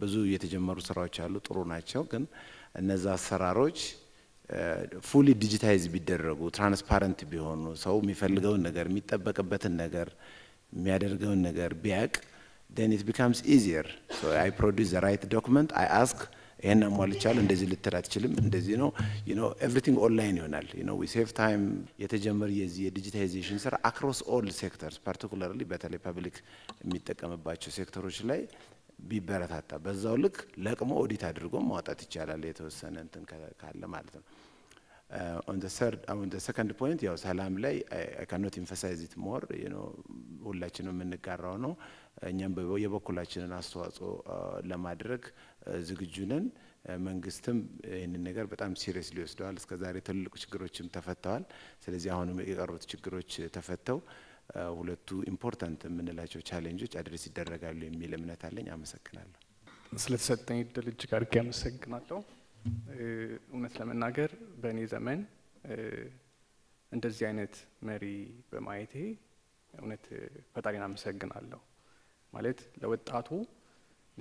ብዙ የተጀመሩ ስራዎች አሉ፣ ጥሩ ናቸው። ግን እነዛ አሰራሮች ፉሊ ዲጂታይዝ ቢደረጉ፣ ትራንስፓረንት ቢሆኑ፣ ሰው የሚፈልገውን ነገር የሚጠበቅበትን ነገር የሚያደርገውን ነገር ቢያቅ then it becomes easier. So I produce the right document, I ask ይህን አሟልቻለሁ፣ እንደዚህ ልትል አትችልም፣ እንደዚህ ነው ዩ ኖ ኤቭሪቲንግ ኦንላይን ይሆናል። ዩ ኖ ዊ ሴቭ ታይም። የተጀመረ የዚህ የዲጂታይዜሽን ስራ አክሮስ ኦል ሴክተርስ ፓርቲኩላርሊ በተለይ ፐብሊክ የሚጠቀምባቸው ሴክተሮች ላይ ቢበረታታ በዛው ልክ ለቅሞ ኦዲት አድርጎ ማውጣት ይቻላል። የተወሰነ እንትን ካለ ማለት ነው። ሰከንድ uh, ፖይንት uh, ያው ሰላም ላይ አይ ካኖት ኢንፈሳይዝ ኢት ሞር ሁላችንም የምንጋራው ነው። እኛም የበኩላችንን አስተዋጽኦ ለማድረግ ዝግጁ ነን። መንግስትም ይህንን ነገር በጣም ሲሪየስ ሊወስደዋል። እስከ ዛሬ ትልልቁ ችግሮችም ተፈተዋል። ስለዚህ አሁንም የቀሩት ችግሮች ተፈተው ሁለቱ ኢምፖርታንት የምንላቸው ቻሌንጆች አድሬስ ይደረጋሉ የሚል እምነት አለኝ። አመሰግናለሁ። ስለተሰጠኝ እድል እጅግ አድርጌ አመሰግናለሁ። እውነት ለመናገር በእኔ ዘመን እንደዚህ አይነት መሪ በማየቴ እውነት ፈጣሪን አመሰግናለሁ። ማለት ለወጣቱ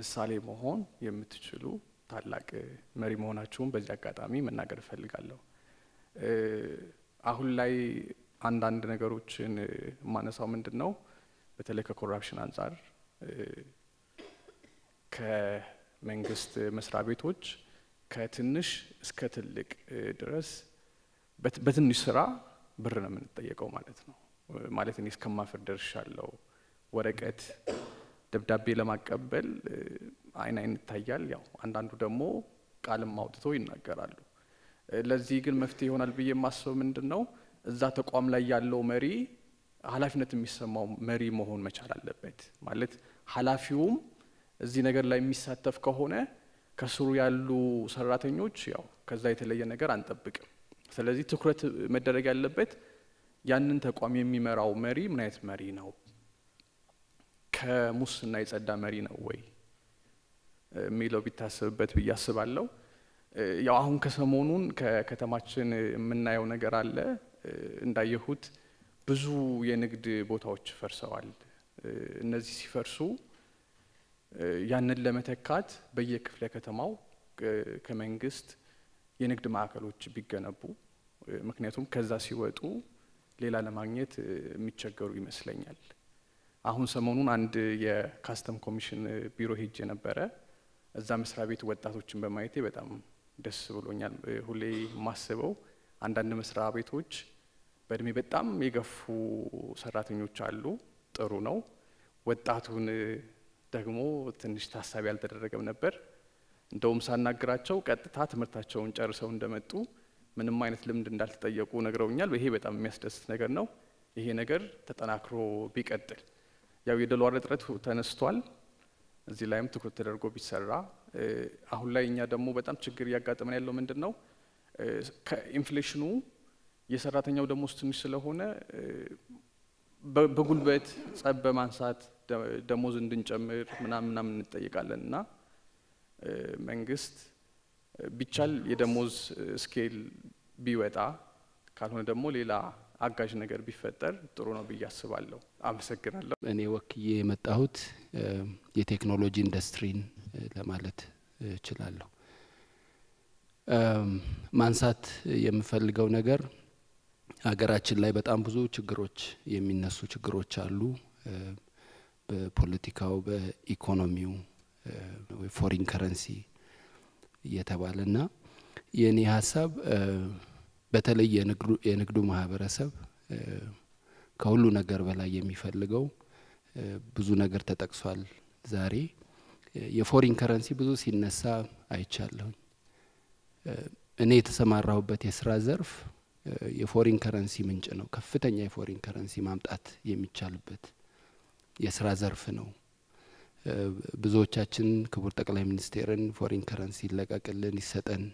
ምሳሌ መሆን የምትችሉ ታላቅ መሪ መሆናችሁን በዚህ አጋጣሚ መናገር እፈልጋለሁ። አሁን ላይ አንዳንድ ነገሮችን የማነሳው ምንድን ነው፣ በተለይ ከኮራፕሽን አንጻር ከመንግስት መስሪያ ቤቶች ከትንሽ እስከ ትልቅ ድረስ በትንሽ ስራ ብር ነው የምንጠየቀው ማለት ነው። ማለት እኔ እስከማፍር ደርሻለሁ። ወረቀት ደብዳቤ ለማቀበል አይን አይን ይታያል። ያው አንዳንዱ ደግሞ ቃልም አውጥተው ይናገራሉ። ለዚህ ግን መፍትሄ ይሆናል ብዬ የማስበው ምንድን ነው እዛ ተቋም ላይ ያለው መሪ ኃላፊነት የሚሰማው መሪ መሆን መቻል አለበት። ማለት ኃላፊውም እዚህ ነገር ላይ የሚሳተፍ ከሆነ ከስሩ ያሉ ሰራተኞች ያው ከዛ የተለየ ነገር አንጠብቅም። ስለዚህ ትኩረት መደረግ ያለበት ያንን ተቋም የሚመራው መሪ ምን አይነት መሪ ነው ከሙስና የጸዳ መሪ ነው ወይ የሚለው ቢታሰብበት ብዬ አስባለሁ። ያው አሁን ከሰሞኑን ከከተማችን የምናየው ነገር አለ። እንዳየሁት ብዙ የንግድ ቦታዎች ፈርሰዋል። እነዚህ ሲፈርሱ ያንን ለመተካት በየክፍለ ከተማው ከመንግስት የንግድ ማዕከሎች ቢገነቡ፣ ምክንያቱም ከዛ ሲወጡ ሌላ ለማግኘት የሚቸገሩ ይመስለኛል። አሁን ሰሞኑን አንድ የካስተም ኮሚሽን ቢሮ ሄጄ ነበረ። እዛ መስሪያ ቤት ወጣቶችን በማየቴ በጣም ደስ ብሎኛል። ሁሌ የማስበው አንዳንድ መስሪያ ቤቶች በእድሜ በጣም የገፉ ሰራተኞች አሉ። ጥሩ ነው። ወጣቱን ደግሞ ትንሽ ታሳቢ አልተደረገም ነበር። እንደውም ሳናግራቸው ቀጥታ ትምህርታቸውን ጨርሰው እንደመጡ ምንም አይነት ልምድ እንዳልተጠየቁ ነግረውኛል። ይሄ በጣም የሚያስደስት ነገር ነው። ይሄ ነገር ተጠናክሮ ቢቀጥል ያው የዶላር እጥረት ተነስቷል። እዚህ ላይም ትኩረት ተደርጎ ቢሰራ። አሁን ላይ እኛ ደግሞ በጣም ችግር እያጋጠመን ያለው ምንድን ነው? ከኢንፍሌሽኑ የሰራተኛው ደሞዝ ትንሽ ስለሆነ በጉልበት ጸብ በማንሳት ደሞዝ እንድንጨምር ምናምን ምናምን እንጠይቃለን እና መንግስት ቢቻል የደሞዝ ስኬል ቢወጣ ካልሆነ ደግሞ ሌላ አጋዥ ነገር ቢፈጠር ጥሩ ነው ብዬ አስባለሁ። አመሰግናለሁ። እኔ ወክዬ የመጣሁት የቴክኖሎጂ ኢንዱስትሪን ለማለት እችላለሁ። ማንሳት የምፈልገው ነገር ሀገራችን ላይ በጣም ብዙ ችግሮች የሚነሱ ችግሮች አሉ። በፖለቲካው፣ በኢኮኖሚው ፎሪን ከረንሲ እየተባለ ና የእኔ ሀሳብ በተለይ የንግዱ ማህበረሰብ ከሁሉ ነገር በላይ የሚፈልገው ብዙ ነገር ተጠቅሷል። ዛሬ የፎሪን ከረንሲ ብዙ ሲነሳ አይቻለሁኝ። እኔ የተሰማራሁበት የስራ ዘርፍ የፎሪን ከረንሲ ምንጭ ነው። ከፍተኛ የፎሪን ከረንሲ ማምጣት የሚቻልበት የስራ ዘርፍ ነው። ብዙዎቻችን ክቡር ጠቅላይ ሚኒስቴርን ፎሪን ከረንሲ ይለቀቅልን ይሰጠን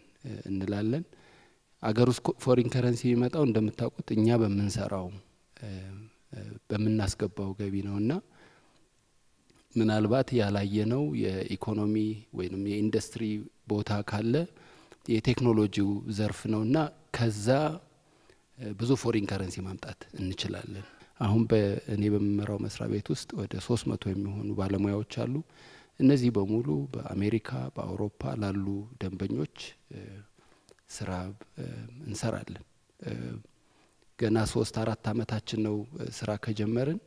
እንላለን። አገር ውስጥ ፎሪን ከረንሲ የሚመጣው እንደምታውቁት እኛ በምንሰራው በምናስገባው ገቢ እና ምናልባት ያላየነው የኢኮኖሚ ወይም የኢንዱስትሪ ቦታ ካለ የቴክኖሎጂው ዘርፍ እና ከዛ ብዙ ፎሪን ከረንሲ ማምጣት እንችላለን። አሁን በእኔ በምመራው መስሪያ ቤት ውስጥ ወደ ሶስት መቶ የሚሆኑ ባለሙያዎች አሉ። እነዚህ በሙሉ በአሜሪካ፣ በአውሮፓ ላሉ ደንበኞች ስራ እንሰራለን። ገና ሶስት አራት አመታችን ነው ስራ ከጀመርን፣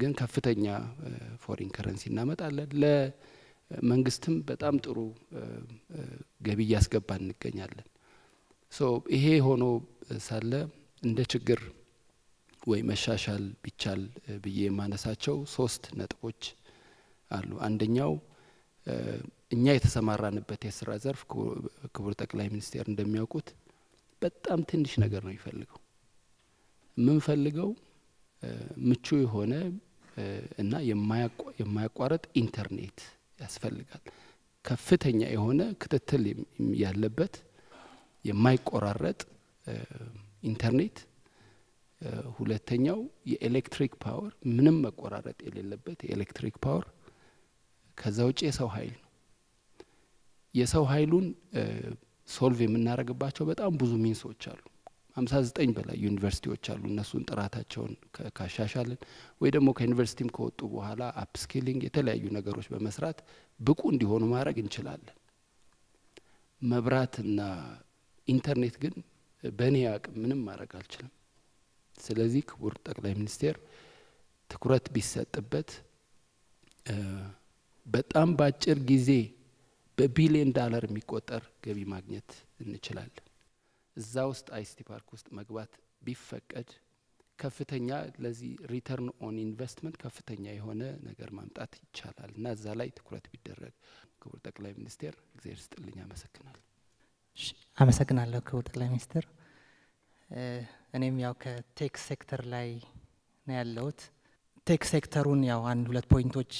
ግን ከፍተኛ ፎሪን ከረንሲ እናመጣለን። ለመንግስትም በጣም ጥሩ ገቢ እያስገባ እንገኛለን። ይሄ ሆኖ ሳለ እንደ ችግር ወይ መሻሻል ቢቻል ብዬ የማነሳቸው ሶስት ነጥቦች አሉ። አንደኛው እኛ የተሰማራንበት የስራ ዘርፍ ክቡር ጠቅላይ ሚኒስቴር እንደሚያውቁት በጣም ትንሽ ነገር ነው የሚፈልገው። የምንፈልገው ምቹ የሆነ እና የማያቋርጥ ኢንተርኔት ያስፈልጋል። ከፍተኛ የሆነ ክትትል ያለበት የማይቆራረጥ ኢንተርኔት። ሁለተኛው የኤሌክትሪክ ፓወር ምንም መቆራረጥ የሌለበት የኤሌክትሪክ ፓወር። ከዛ ውጭ የሰው ኃይል ነው። የሰው ኃይሉን ሶልቭ የምናደርግባቸው በጣም ብዙ ሚንሶች አሉ። ሀምሳ ዘጠኝ በላይ ዩኒቨርሲቲዎች አሉ። እነሱን ጥራታቸውን ካሻሻልን ወይ ደግሞ ከዩኒቨርሲቲም ከወጡ በኋላ አፕስኪሊንግ የተለያዩ ነገሮች በመስራት ብቁ እንዲሆኑ ማድረግ እንችላለን። መብራትና ኢንተርኔት ግን በእኔ አቅም ምንም ማድረግ አልችልም። ስለዚህ ክቡር ጠቅላይ ሚኒስቴር ትኩረት ቢሰጥበት በጣም በአጭር ጊዜ በቢሊዮን ዳላር የሚቆጠር ገቢ ማግኘት እንችላለን። እዛ ውስጥ አይሲቲ ፓርክ ውስጥ መግባት ቢፈቀድ ከፍተኛ ለዚህ ሪተርን ኦን ኢንቨስትመንት ከፍተኛ የሆነ ነገር ማምጣት ይቻላል እና እዛ ላይ ትኩረት ቢደረግ። ክቡር ጠቅላይ ሚኒስቴር እግዚአብሔር ስጥልኝ፣ አመሰግናለሁ። አመሰግናለሁ ክቡር ጠቅላይ ሚኒስትር። እኔም ያው ከቴክ ሴክተር ላይ ነው ያለሁት። ቴክ ሴክተሩን ያው አንድ ሁለት ፖይንቶች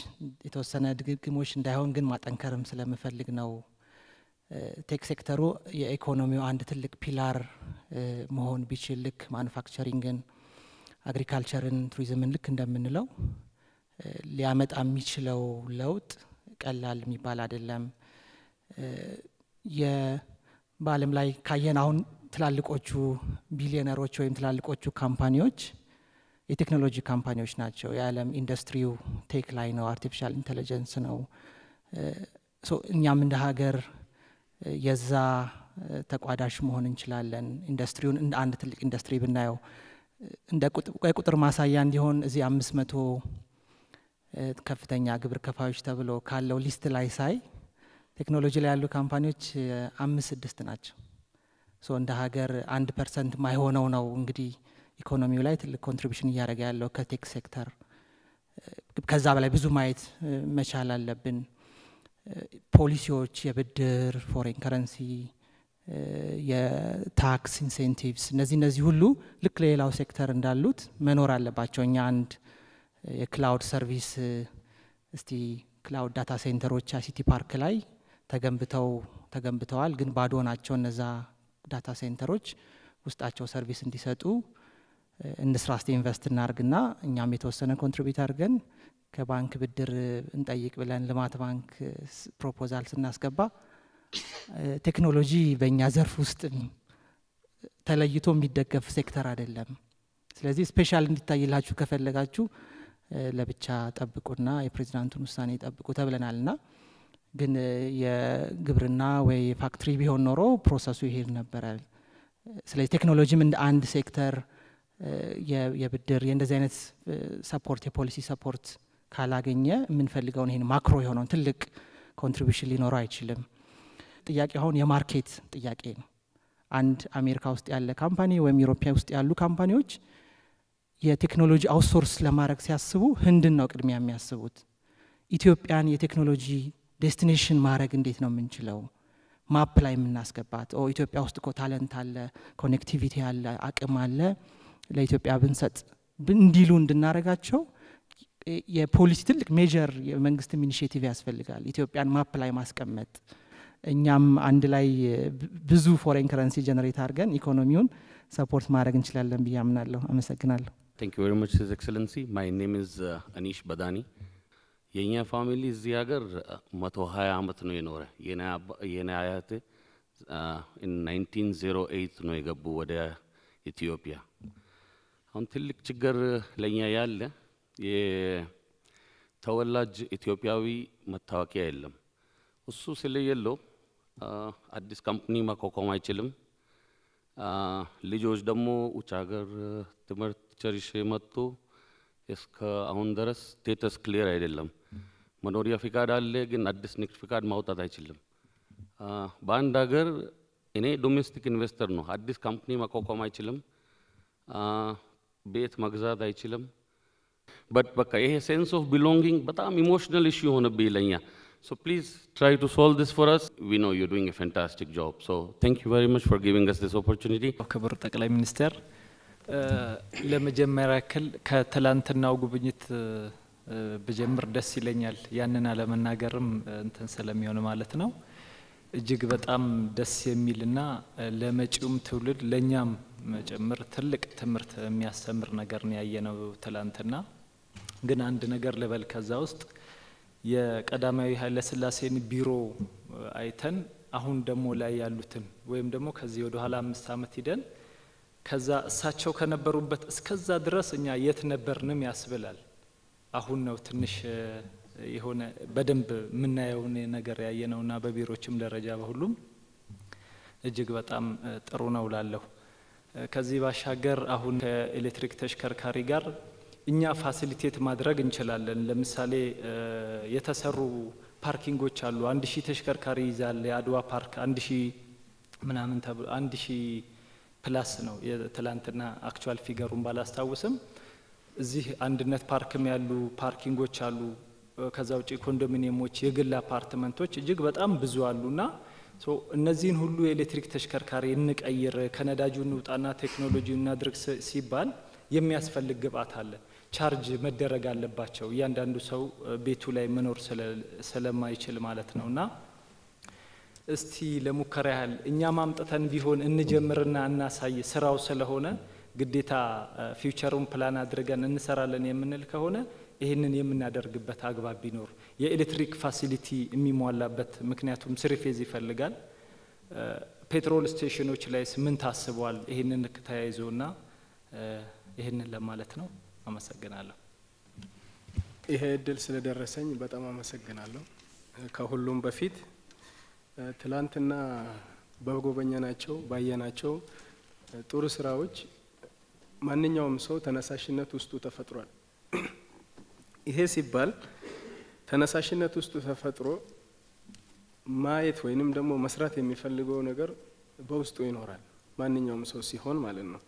የተወሰነ ድግግሞች እንዳይሆን ግን ማጠንከርም ስለምፈልግ ነው። ቴክ ሴክተሩ የኢኮኖሚው አንድ ትልቅ ፒላር መሆን ቢችል ልክ ማኑፋክቸሪንግን፣ አግሪካልቸርን፣ ቱሪዝምን ልክ እንደምንለው ሊያመጣ የሚችለው ለውጥ ቀላል የሚባል አይደለም። በዓለም ላይ ካየን አሁን ትላልቆቹ ቢሊዮነሮች ወይም ትላልቆቹ ካምፓኒዎች የቴክኖሎጂ ካምፓኒዎች ናቸው። የዓለም ኢንዱስትሪው ቴክ ላይ ነው፣ አርቲፊሻል ኢንቴሊጀንስ ነው። እኛም እንደ ሀገር የዛ ተቋዳሽ መሆን እንችላለን። ኢንዱስትሪውን እንደ አንድ ትልቅ ኢንዱስትሪ ብናየው እንደ ቁጥር ማሳያ እንዲሆን እዚህ አምስት መቶ ከፍተኛ ግብር ከፋዮች ተብሎ ካለው ሊስት ላይ ሳይ ቴክኖሎጂ ላይ ያሉ ካምፓኒዎች አምስት ስድስት ናቸው። እንደ ሀገር አንድ ፐርሰንት ማይሆነው ነው እንግዲህ ኢኮኖሚው ላይ ትልቅ ኮንትሪቢሽን እያደረገ ያለው ከቴክ ሴክተር ከዛ በላይ ብዙ ማየት መቻል አለብን። ፖሊሲዎች፣ የብድር ፎሬን ከረንሲ፣ የታክስ ኢንሴንቲቭስ፣ እነዚህ እነዚህ ሁሉ ልክ ለሌላው ሴክተር እንዳሉት መኖር አለባቸው። እኛ አንድ የክላውድ ሰርቪስ እስቲ ክላውድ ዳታ ሴንተሮች አይሲቲ ፓርክ ላይ ተገንብተው ተገንብተዋል፣ ግን ባዶ ናቸው። እነዛ ዳታ ሴንተሮች ውስጣቸው ሰርቪስ እንዲሰጡ እንስራ ስቲ ኢንቨስት እናርግና እኛም የተወሰነ ኮንትሪቢዩት አድርገን ከባንክ ብድር እንጠይቅ ብለን ልማት ባንክ ፕሮፖዛል ስናስገባ ቴክኖሎጂ በእኛ ዘርፍ ውስጥ ተለይቶ የሚደገፍ ሴክተር አይደለም። ስለዚህ ስፔሻል እንዲታይላችሁ ከፈለጋችሁ ለብቻ ጠብቁና የፕሬዚዳንቱን ውሳኔ ጠብቁ ተብለናል ና ግን የግብርና ወይ ፋክትሪ ቢሆን ኖሮ ፕሮሰሱ ይሄድ ነበረ። ስለዚህ ቴክኖሎጂም እንደ አንድ ሴክተር የብድር የእንደዚህ አይነት ሰፖርት የፖሊሲ ሰፖርት ካላገኘ የምንፈልገውን ይህን ማክሮ የሆነውን ትልቅ ኮንትሪቢሽን ሊኖረው አይችልም። ጥያቄ አሁን የማርኬት ጥያቄ ነው። አንድ አሜሪካ ውስጥ ያለ ካምፓኒ ወይም ኢሮፓ ውስጥ ያሉ ካምፓኒዎች የቴክኖሎጂ አውትሶርስ ለማድረግ ሲያስቡ ህንድን ነው ቅድሚያ የሚያስቡት። ኢትዮጵያን የቴክኖሎጂ ዴስቲኔሽን ማድረግ እንዴት ነው የምንችለው? ማፕ ላይ የምናስገባት ኢትዮጵያ ውስጥ እኮ ታለንት አለ፣ ኮኔክቲቪቲ አለ፣ አቅም አለ ለኢትዮጵያ ብንሰጥ እንዲሉ እንድናረጋቸው የፖሊሲ ትልቅ ሜጀር የመንግስትም ኢኒሽቲቭ ያስፈልጋል። ኢትዮጵያን ማፕ ላይ ማስቀመጥ እኛም አንድ ላይ ብዙ ፎሬን ከረንሲ ጀነሬት አድርገን ኢኮኖሚውን ሰፖርት ማድረግ እንችላለን ብዬ አምናለሁ። አመሰግናለሁ። ቴንክ ዩ ማች ኤክሰለንሲ ማይ ኔም ኢዝ አኒሽ በዳኒ። የእኛ ፋሚሊ እዚህ ሀገር uh, መቶ ሀያ ዓመት ነው የኖረ። የኔ አያቴ ኢን uh, ነው የገቡ ወደ ኢትዮጵያ አሁን ትልቅ ችግር ለኛ ያለ የተወላጅ ኢትዮጵያዊ መታወቂያ የለም። እሱ ስለሌለው አዲስ ካምፕኒ ማቋቋም አይችልም። ልጆች ደግሞ ውጭ ሀገር ትምህርት ጨርሼ መጡ እስከ አሁን ድረስ ስቴተስ ክሊር አይደለም። መኖሪያ ፍቃድ አለ፣ ግን አዲስ ንግድ ፍቃድ ማውጣት አይችልም። በአንድ ሀገር እኔ ዶሜስቲክ ኢንቨስተር ነው፣ አዲስ ካምፕኒ ማቋቋም አይችልም። ቤት መግዛት አይችልም። በట్ በቃ ይሄ ሴንስ ኦፍ ቢሎንጊንግ በጣም ኢሞሽናል ኢሹ ሆነብኝ ለኛ። ሶ ፕሊዝ ትራይ ቱ ሶልቭ ዲስ ፎር አስ ዊ ኖ ዩ ዱይንግ ፋንታስቲክ ጆብ ሶ ታንክ ዩ ቨሪ ማች ፎር ጊቪንግ አስ ዲስ ኦፖርቹኒቲ። ክቡር ጠቅላይ ሚኒስትር ለመጀመሪያ ያክል ከትላንትናው ጉብኝት ብጀምር ደስ ይለኛል። ያንን አለመናገርም እንትን ስለሚሆን ማለት ነው። እጅግ በጣም ደስ የሚልና ለመጪውም ትውልድ ለእኛም ጭምር ትልቅ ትምህርት የሚያስተምር ነገር ነው ያየነው ትላንትና። ግን አንድ ነገር ልበል ከዛ ውስጥ የቀዳማዊ ኃይለስላሴን ቢሮ አይተን አሁን ደግሞ ላይ ያሉትን ወይም ደግሞ ከዚህ ወደ ኋላ አምስት ዓመት ሂደን ከዛ እሳቸው ከነበሩበት እስከዛ ድረስ እኛ የት ነበርንም ያስብላል። አሁን ነው ትንሽ የሆነ በደንብ የምናየውን ነገር ያየነውና በቢሮችም ደረጃ በሁሉም እጅግ በጣም ጥሩ ነው ላለሁ ከዚህ ባሻገር አሁን ከኤሌክትሪክ ተሽከርካሪ ጋር እኛ ፋሲሊቴት ማድረግ እንችላለን። ለምሳሌ የተሰሩ ፓርኪንጎች አሉ። አንድ ሺህ ተሽከርካሪ ይዛል የአድዋ ፓርክ አንድ ሺህ ምናምን ተብሎ አንድ ሺህ ፕላስ ነው የትላንትና አክቹዋል ፊገሩን ባላስታውስም እዚህ አንድነት ፓርክም ያሉ ፓርኪንጎች አሉ። ከዛ ውጭ ኮንዶሚኒየሞች፣ የግል አፓርትመንቶች እጅግ በጣም ብዙ አሉና እነዚህን ሁሉ የኤሌክትሪክ ተሽከርካሪ እንቀይር፣ ከነዳጁ እንውጣና ቴክኖሎጂ እናድርግ ሲባል የሚያስፈልግ ግብአት አለ። ቻርጅ መደረግ አለባቸው። እያንዳንዱ ሰው ቤቱ ላይ መኖር ስለማይችል ማለት ነው እና እስቲ ለሙከራ ያህል እኛም አምጥተን ቢሆን እንጀምርና እናሳይ። ስራው ስለሆነ ግዴታ ፊውቸሩን ፕላን አድርገን እንሰራለን የምንል ከሆነ ይህንን የምናደርግበት አግባብ ቢኖር የኤሌክትሪክ ፋሲሊቲ የሚሟላበት ምክንያቱም ስሪፌዝ ይፈልጋል። ፔትሮል ስቴሽኖች ላይስ ምን ታስቧል? ይህንን ተያይዞና ይህንን ለማለት ነው። አመሰግናለሁ። ይሄ እድል ስለደረሰኝ በጣም አመሰግናለሁ። ከሁሉም በፊት ትላንትና ባየ ባየናቸው ጥሩ ስራዎች ማንኛውም ሰው ተነሳሽነት ውስጡ ተፈጥሯል። ይሄ ሲባል ተነሳሽነት ውስጥ ተፈጥሮ ማየት ወይንም ደግሞ መስራት የሚፈልገው ነገር በውስጡ ይኖራል ማንኛውም ሰው ሲሆን ማለት ነው።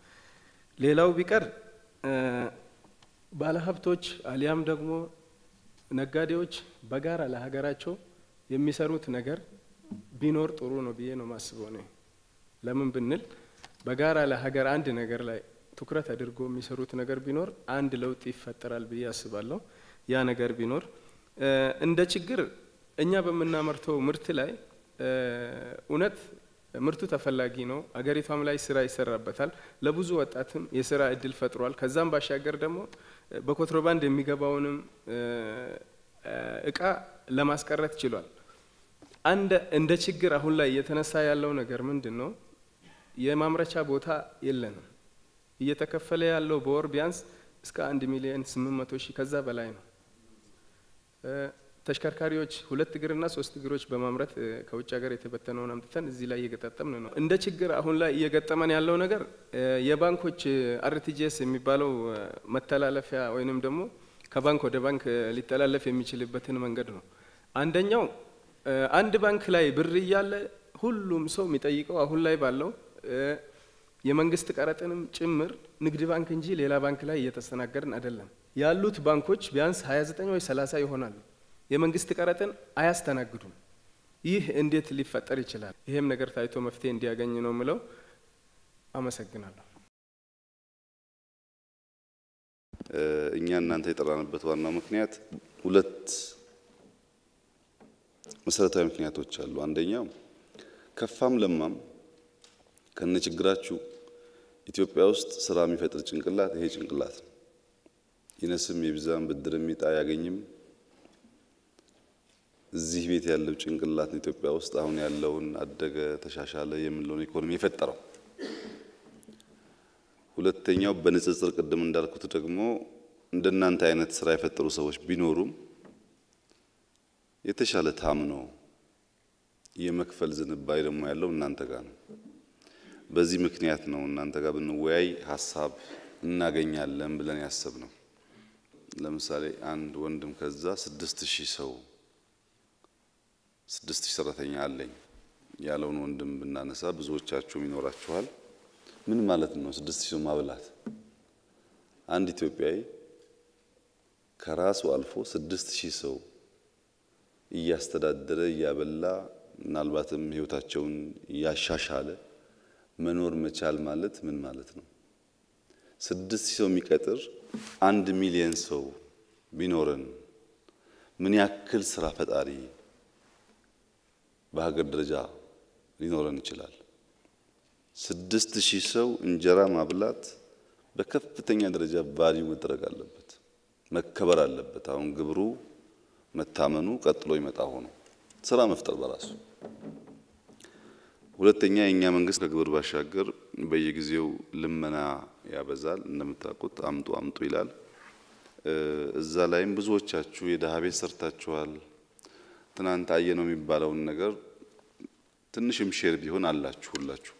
ሌላው ቢቀር ባለሀብቶች አሊያም ደግሞ ነጋዴዎች በጋራ ለሀገራቸው የሚሰሩት ነገር ቢኖር ጥሩ ነው ብዬ ነው ማስበው ነው። ለምን ብንል በጋራ ለሀገር አንድ ነገር ላይ ትኩረት አድርጎ የሚሰሩት ነገር ቢኖር አንድ ለውጥ ይፈጠራል ብዬ አስባለሁ። ያ ነገር ቢኖር እንደ ችግር እኛ በምናመርተው ምርት ላይ እውነት ምርቱ ተፈላጊ ነው፣ አገሪቷም ላይ ስራ ይሰራበታል፣ ለብዙ ወጣትም የስራ እድል ፈጥሯል። ከዛም ባሻገር ደግሞ በኮንትሮባንድ የሚገባውንም እቃ ለማስቀረት ችሏል። አንድ እንደ ችግር አሁን ላይ እየተነሳ ያለው ነገር ምንድን ነው? የማምረቻ ቦታ የለንም። እየተከፈለ ያለው በወር ቢያንስ እስከ አንድ ሚሊዮን ስምንት መቶ ሺህ ከዛ በላይ ነው። ተሽከርካሪዎች ሁለት እግርና ሶስት እግሮች በማምረት ከውጭ ሀገር የተበተነውን አምጥተን እዚህ ላይ እየገጣጠምን ነው። እንደ ችግር አሁን ላይ እየገጠመን ያለው ነገር የባንኮች አርቲጂኤስ የሚባለው መተላለፊያ ወይንም ደግሞ ከባንክ ወደ ባንክ ሊተላለፍ የሚችልበትን መንገድ ነው። አንደኛው አንድ ባንክ ላይ ብር እያለ ሁሉም ሰው የሚጠይቀው አሁን ላይ ባለው የመንግስት ቀረጥንም ጭምር ንግድ ባንክ እንጂ ሌላ ባንክ ላይ እየተስተናገድን አይደለም። ያሉት ባንኮች ቢያንስ 29 ወይ 30 ይሆናሉ። የመንግስት ቀረጥን አያስተናግዱም። ይህ እንዴት ሊፈጠር ይችላል? ይሄም ነገር ታይቶ መፍትሄ እንዲያገኝ ነው ምለው። አመሰግናለሁ። እኛ እናንተ የጠራንበት ዋናው ምክንያት ሁለት መሰረታዊ ምክንያቶች አሉ። አንደኛው ከፋም ለማም ከነ ችግራችሁ ኢትዮጵያ ውስጥ ስራ የሚፈጥር ጭንቅላት ይሄ ጭንቅላት ነው። ይነስም ይብዛም ብድር የሚጣ ያገኝም እዚህ ቤት ያለው ጭንቅላት ነው ኢትዮጵያ ውስጥ አሁን ያለውን አደገ ተሻሻለ የምንለውን ኢኮኖሚ የፈጠረው። ሁለተኛው በንጽጽር ቅድም እንዳልኩት ደግሞ እንደናንተ አይነት ስራ የፈጠሩ ሰዎች ቢኖሩም የተሻለ ታምኖ የመክፈል ዝንባሌ ደግሞ ያለው እናንተ ጋር ነው። በዚህ ምክንያት ነው እናንተ ጋር ብንወያይ ሀሳብ እናገኛለን ብለን ያሰብ ነው። ለምሳሌ አንድ ወንድም ከዛ ስድስት ሺህ ሰው ስድስት ሺህ ሰራተኛ አለኝ ያለውን ወንድም ብናነሳ ብዙዎቻችሁም ይኖራችኋል። ምን ማለት ነው? ስድስት ሺህ ሰው ማብላት አንድ ኢትዮጵያዊ ከራሱ አልፎ ስድስት ሺህ ሰው እያስተዳደረ እያበላ ምናልባትም ህይወታቸውን እያሻሻለ መኖር መቻል ማለት ምን ማለት ነው? ስድስት ሺህ ሰው የሚቀጥር አንድ ሚሊየን ሰው ቢኖርን ምን ያክል ስራ ፈጣሪ በሀገር ደረጃ ሊኖረን ይችላል? ስድስት ሺህ ሰው እንጀራ ማብላት በከፍተኛ ደረጃ ቫሊዩ መደረግ አለበት፣ መከበር አለበት። አሁን ግብሩ መታመኑ ቀጥሎ ይመጣ ሆኖ ስራ መፍጠር በራሱ ሁለተኛ የእኛ መንግስት ከግብር ባሻገር በየጊዜው ልመና ያበዛል። እንደምታውቁት አምጡ አምጡ ይላል። እዛ ላይም ብዙዎቻችሁ የድሃ ቤት ሰርታችኋል፣ ትናንት አየ ነው የሚባለውን ነገር ትንሽም ሼር ቢሆን አላችሁ ሁላችሁ።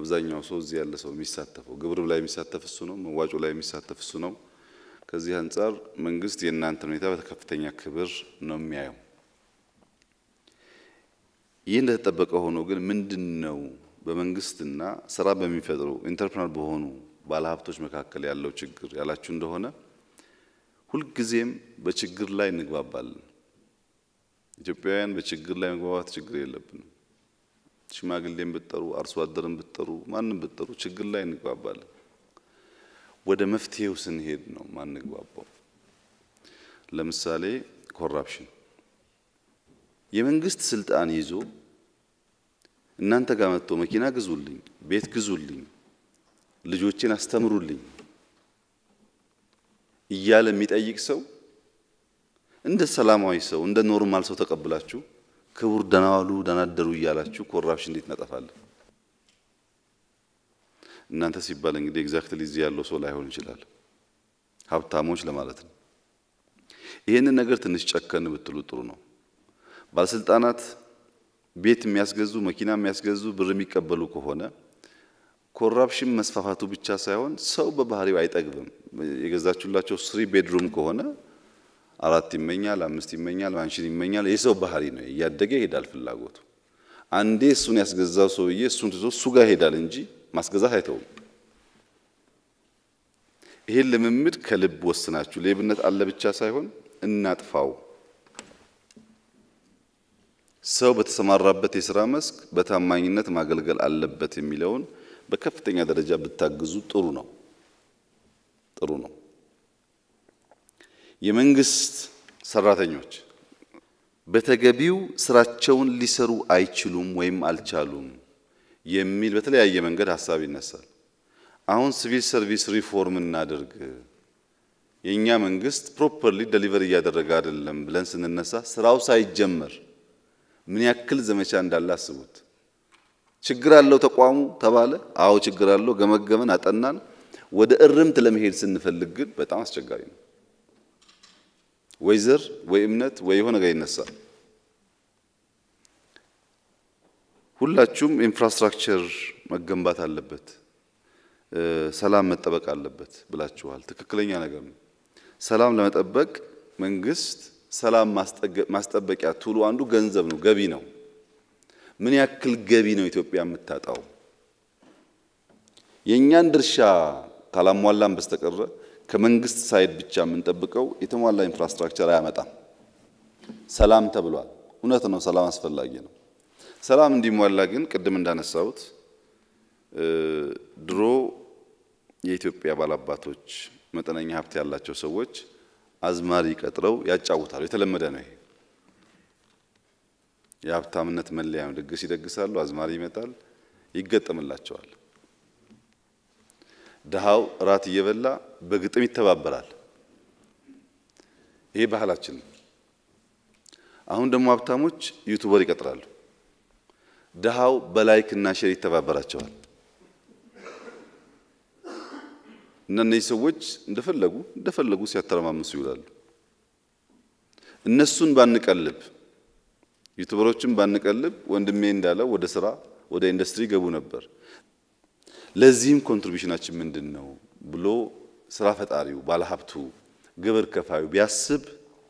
አብዛኛው ሰው እዚህ ያለ ሰው የሚሳተፈው ግብር ላይ የሚሳተፍ እሱ ነው፣ መዋጮ ላይ የሚሳተፍ እሱ ነው። ከዚህ አንጻር መንግስት የእናንተን ሁኔታ በከፍተኛ ክብር ነው የሚያየው። ይህ እንደተጠበቀ ሆኖ ግን ምንድን ነው በመንግስትና ስራ በሚፈጥሩ ኢንተርፕረነር በሆኑ ባለሀብቶች መካከል ያለው ችግር ያላችሁ እንደሆነ ሁልጊዜም በችግር ላይ እንግባባለን። ኢትዮጵያውያን በችግር ላይ መግባባት ችግር የለብንም። ሽማግሌን ብትጠሩ፣ አርሶ አደርን ብትጠሩ፣ ማንም ብትጠሩ ችግር ላይ እንግባባለን። ወደ መፍትሄው ስንሄድ ነው ማንግባባው። ለምሳሌ ኮራፕሽን የመንግስት ስልጣን ይዞ እናንተ ጋር መጥቶ መኪና ግዙልኝ፣ ቤት ግዙልኝ፣ ልጆችን አስተምሩልኝ እያለ የሚጠይቅ ሰው እንደ ሰላማዊ ሰው እንደ ኖርማል ሰው ተቀብላችሁ ክቡር ደህና ዋሉ ደህና እያላችሁ ኮራፕሽን እንዴት እናጠፋለን? እናንተ ሲባል እንግዲህ ኤግዛክትሊ እዚህ ያለው ሰው ላይሆን ይችላል፣ ሀብታሞች ለማለት ነው። ይህንን ነገር ትንሽ ጨከን ብትሉ ጥሩ ነው። ባለስልጣናት ቤት የሚያስገዙ መኪና የሚያስገዙ ብር የሚቀበሉ ከሆነ ኮራፕሽን መስፋፋቱ ብቻ ሳይሆን ሰው በባህሪው አይጠግብም። የገዛችሁላቸው ስሪ ቤድሩም ከሆነ አራት ይመኛል፣ አምስት ይመኛል፣ ማንሽን ይመኛል። የሰው ባህሪ ነው፣ እያደገ ይሄዳል ፍላጎቱ። አንዴ እሱን ያስገዛው ሰውዬ እሱን ትቶ እሱ ጋር ይሄዳል እንጂ ማስገዛት አይተውም። ይህን ልምምድ ከልብ ወስናችሁ ሌብነት አለ ብቻ ሳይሆን እናጥፋው ሰው በተሰማራበት የስራ መስክ በታማኝነት ማገልገል አለበት የሚለውን በከፍተኛ ደረጃ ብታግዙ ጥሩ ነው ጥሩ ነው። የመንግስት ሰራተኞች በተገቢው ስራቸውን ሊሰሩ አይችሉም ወይም አልቻሉም የሚል በተለያየ መንገድ ሀሳብ ይነሳል። አሁን ሲቪል ሰርቪስ ሪፎርም እናድርግ የእኛ መንግስት ፕሮፐርሊ ደሊቨር እያደረገ አይደለም ብለን ስንነሳ ስራው ሳይጀመር ምን ያክል ዘመቻ እንዳለ አስቡት። ችግር አለው ተቋሙ ተባለ። አዎ ችግር አለው፣ ገመገመን፣ አጠናን። ወደ እርምት ለመሄድ ስንፈልግ ግን በጣም አስቸጋሪ ነው። ወይ ዘር ወይ እምነት ወይ የሆነ ጋር ይነሳል። ሁላችሁም ኢንፍራስትራክቸር መገንባት አለበት፣ ሰላም መጠበቅ አለበት ብላችኋል። ትክክለኛ ነገር ነው። ሰላም ለመጠበቅ መንግስት ሰላም ማስጠበቂያ ቱሉ አንዱ ገንዘብ ነው፣ ገቢ ነው። ምን ያክል ገቢ ነው ኢትዮጵያ የምታጣው? የእኛን ድርሻ ካላሟላን በስተቀረ ከመንግስት ሳይድ ብቻ የምንጠብቀው የተሟላ ኢንፍራስትራክቸር አያመጣም። ሰላም ተብሏል፣ እውነት ነው። ሰላም አስፈላጊ ነው። ሰላም እንዲሟላ ግን ቅድም እንዳነሳሁት ድሮ የኢትዮጵያ ባላባቶች መጠነኛ ሀብት ያላቸው ሰዎች አዝማሪ ቀጥረው ያጫውታሉ። የተለመደ ነው ይሄ። የሀብታምነት መለያ ነው። ድግስ ይደግሳሉ፣ አዝማሪ ይመጣል፣ ይገጠምላቸዋል። ድሃው እራት እየበላ በግጥም ይተባበራል። ይሄ ባህላችን ነው። አሁን ደግሞ ሀብታሞች ዩቱበር ይቀጥራሉ። ድሃው እና ሼር ይተባበራቸዋል። እና እነዚህ ሰዎች እንደፈለጉ እንደፈለጉ ሲያተረማምሱ ይውላሉ። እነሱን ባንቀልብ፣ ዩቱበሮችን ባንቀልብ ወንድሜ እንዳለው ወደ ስራ ወደ ኢንዱስትሪ ገቡ ነበር። ለዚህም ኮንትሪቢሽናችን ምንድን ነው ብሎ ስራ ፈጣሪው፣ ባለሀብቱ፣ ግብር ከፋዩ ቢያስብ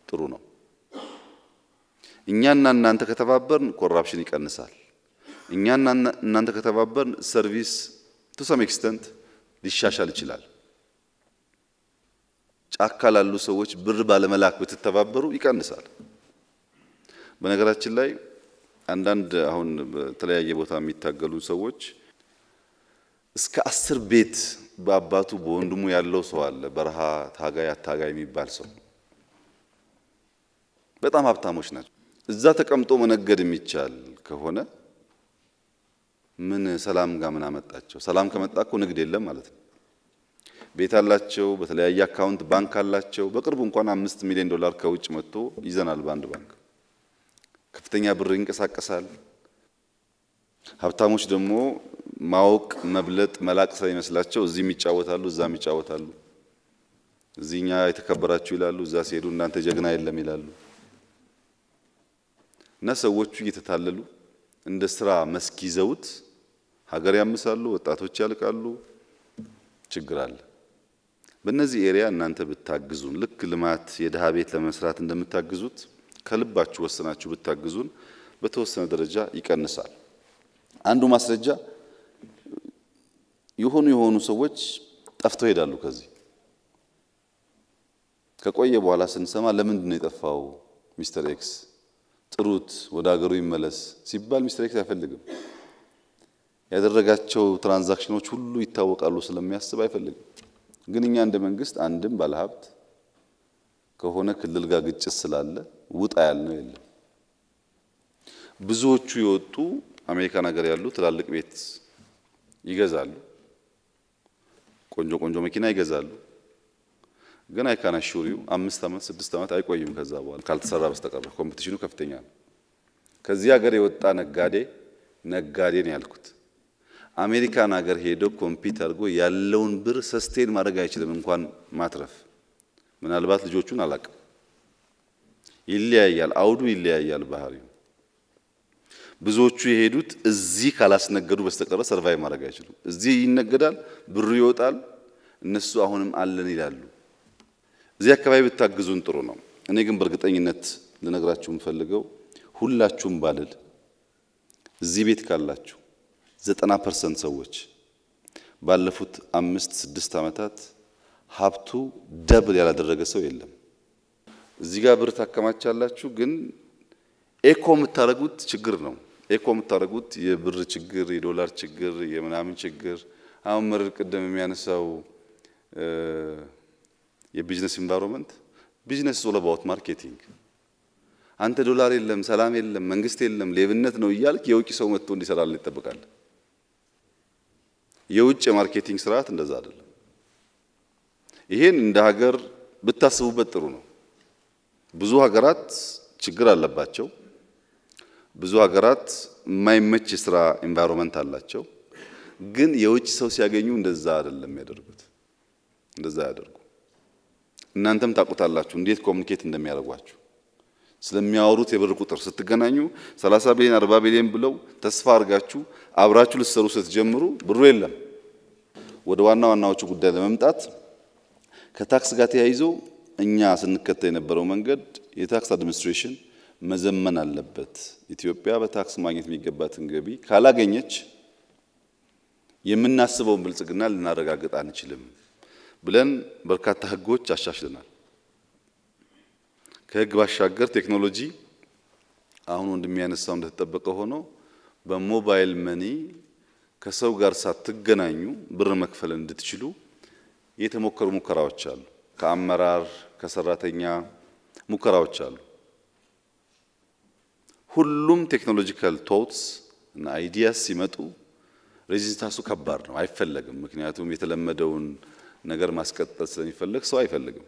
ጥሩ ነው። እኛና እናንተ ከተባበርን ኮራፕሽን ይቀንሳል። እኛና እናንተ ከተባበርን ሰርቪስ ቱ ሰም ኤክስተንት ሊሻሻል ይችላል። ጫካ ላሉ ሰዎች ብር ባለመላክ ብትተባበሩ ይቀንሳል። በነገራችን ላይ አንዳንድ አሁን በተለያየ ቦታ የሚታገሉ ሰዎች እስከ አስር ቤት በአባቱ በወንድሙ ያለው ሰው አለ። በረሃ ታጋይ አታጋይ የሚባል ሰው በጣም ሀብታሞች ናቸው። እዛ ተቀምጦ መነገድ የሚቻል ከሆነ ምን ሰላም ጋር ምን አመጣቸው? ሰላም ከመጣ እኮ ንግድ የለም ማለት ነው። ቤት አላቸው፣ በተለያየ አካውንት ባንክ አላቸው። በቅርቡ እንኳን አምስት ሚሊዮን ዶላር ከውጭ መጥቶ ይዘናል በአንድ ባንክ። ከፍተኛ ብር ይንቀሳቀሳል። ሀብታሞች ደግሞ ማወቅ መብለጥ መላቅ ሳይመስላቸው እዚህም ይጫወታሉ፣ እዛም ይጫወታሉ። እዚህኛ እኛ የተከበራችሁ ይላሉ፣ እዛ ሲሄዱ እናንተ ጀግና የለም ይላሉ። እና ሰዎቹ እየተታለሉ እንደ ስራ መስክ ይዘውት ሀገር ያምሳሉ፣ ወጣቶች ያልቃሉ። ችግር አለ። በእነዚህ ኤሪያ እናንተ ብታግዙን ልክ ልማት የድሃ ቤት ለመስራት እንደምታግዙት ከልባችሁ ወሰናችሁ ብታግዙን በተወሰነ ደረጃ ይቀንሳል። አንዱ ማስረጃ የሆኑ የሆኑ ሰዎች ጠፍተው ይሄዳሉ። ከዚህ ከቆየ በኋላ ስንሰማ ለምንድን ነው የጠፋው ሚስተር ኤክስ ጥሩት ወደ ሀገሩ ይመለስ ሲባል ሚስተር ኤክስ አይፈልግም። ያደረጋቸው ትራንዛክሽኖች ሁሉ ይታወቃሉ ስለሚያስብ አይፈልግም። ግን እኛ እንደ መንግስት አንድም ባለሀብት ከሆነ ክልል ጋር ግጭት ስላለ ውጣ ያልነው የለም። ብዙዎቹ የወጡ አሜሪካን ሀገር ያሉ ትላልቅ ቤት ይገዛሉ፣ ቆንጆ ቆንጆ መኪና ይገዛሉ። ግን አይካን አሹሪው አምስት ዓመት ስድስት ዓመት አይቆይም ከዛ በኋላ ካልተሰራ በስተቀር ኮምፒቲሽኑ ከፍተኛ ነው። ከዚህ ሀገር የወጣ ነጋዴ ነጋዴ ነው ያልኩት አሜሪካን ሀገር ሄዶ ኮምፒት አድርጎ ያለውን ብር ሰስቴን ማድረግ አይችልም፣ እንኳን ማትረፍ። ምናልባት ልጆቹን አላቅም። ይለያያል፣ አውዱ ይለያያል፣ ባህሪው። ብዙዎቹ የሄዱት እዚህ ካላስነገዱ በስተቀረ ሰርቫይ ማድረግ አይችሉም። እዚህ ይነገዳል፣ ብሩ ይወጣል፣ እነሱ አሁንም አለን ይላሉ። እዚህ አካባቢ ብታግዙን ጥሩ ነው። እኔ ግን በእርግጠኝነት ልነግራችሁ የምፈልገው ሁላችሁም ባልል እዚህ ቤት ካላችሁ ዘጠና ፐርሰንት ሰዎች ባለፉት አምስት ስድስት ዓመታት ሀብቱ ደብል ያላደረገ ሰው የለም። እዚህ ጋር ብር ታከማቻላችሁ፣ ግን ኤኮ የምታደርጉት ችግር ነው። ኤኮ የምታደርጉት የብር ችግር፣ የዶላር ችግር፣ የምናምን ችግር። አሁን መርር ቅድም የሚያነሳው የቢዝነስ ኢንቫይሮንመንት ቢዝነስ ኦል አባውት ማርኬቲንግ። አንተ ዶላር የለም፣ ሰላም የለም፣ መንግስት የለም፣ ሌብነት ነው እያልክ የውጭ ሰው መጥቶ እንዲሰራል ይጠብቃል። የውጭ የማርኬቲንግ ስርዓት እንደዛ አይደለም። ይሄን እንደ ሀገር ብታስቡበት ጥሩ ነው። ብዙ ሀገራት ችግር አለባቸው። ብዙ ሀገራት የማይመች የስራ ኤንቫይሮንመንት አላቸው። ግን የውጭ ሰው ሲያገኙ እንደዛ አይደለም ያደርጉት፣ እንደዛ አያደርጉ። እናንተም ታውቁታላችሁ እንዴት ኮሚኒኬት እንደሚያደርጓችሁ ስለሚያወሩት የብር ቁጥር ስትገናኙ 30 ቢሊዮን 40 ቢሊዮን ብለው ተስፋ አድርጋችሁ አብራችሁ ልትሰሩ ስትጀምሩ ብሩ የለም። ወደ ዋና ዋናዎቹ ጉዳይ ለመምጣት ከታክስ ጋር ተያይዞ እኛ ስንከተል የነበረው መንገድ የታክስ አድሚኒስትሬሽን መዘመን አለበት። ኢትዮጵያ በታክስ ማግኘት የሚገባትን ገቢ ካላገኘች የምናስበውን ብልጽግና ልናረጋግጥ አንችልም ብለን በርካታ ሕጎች አሻሽለናል። ከህግ ባሻገር ቴክኖሎጂ አሁን ያነሳው እንደተጠበቀ ሆኖ በሞባይል መኒ ከሰው ጋር ሳትገናኙ ብር መክፈል እንድትችሉ የተሞከሩ ሙከራዎች አሉ። ከአመራር ከሰራተኛ ሙከራዎች አሉ። ሁሉም ቴክኖሎጂካል ቶትስ እና አይዲያስ ሲመጡ ሬዚስታንሱ ከባድ ነው፣ አይፈለግም። ምክንያቱም የተለመደውን ነገር ማስቀጠል ስለሚፈለግ ሰው አይፈልግም።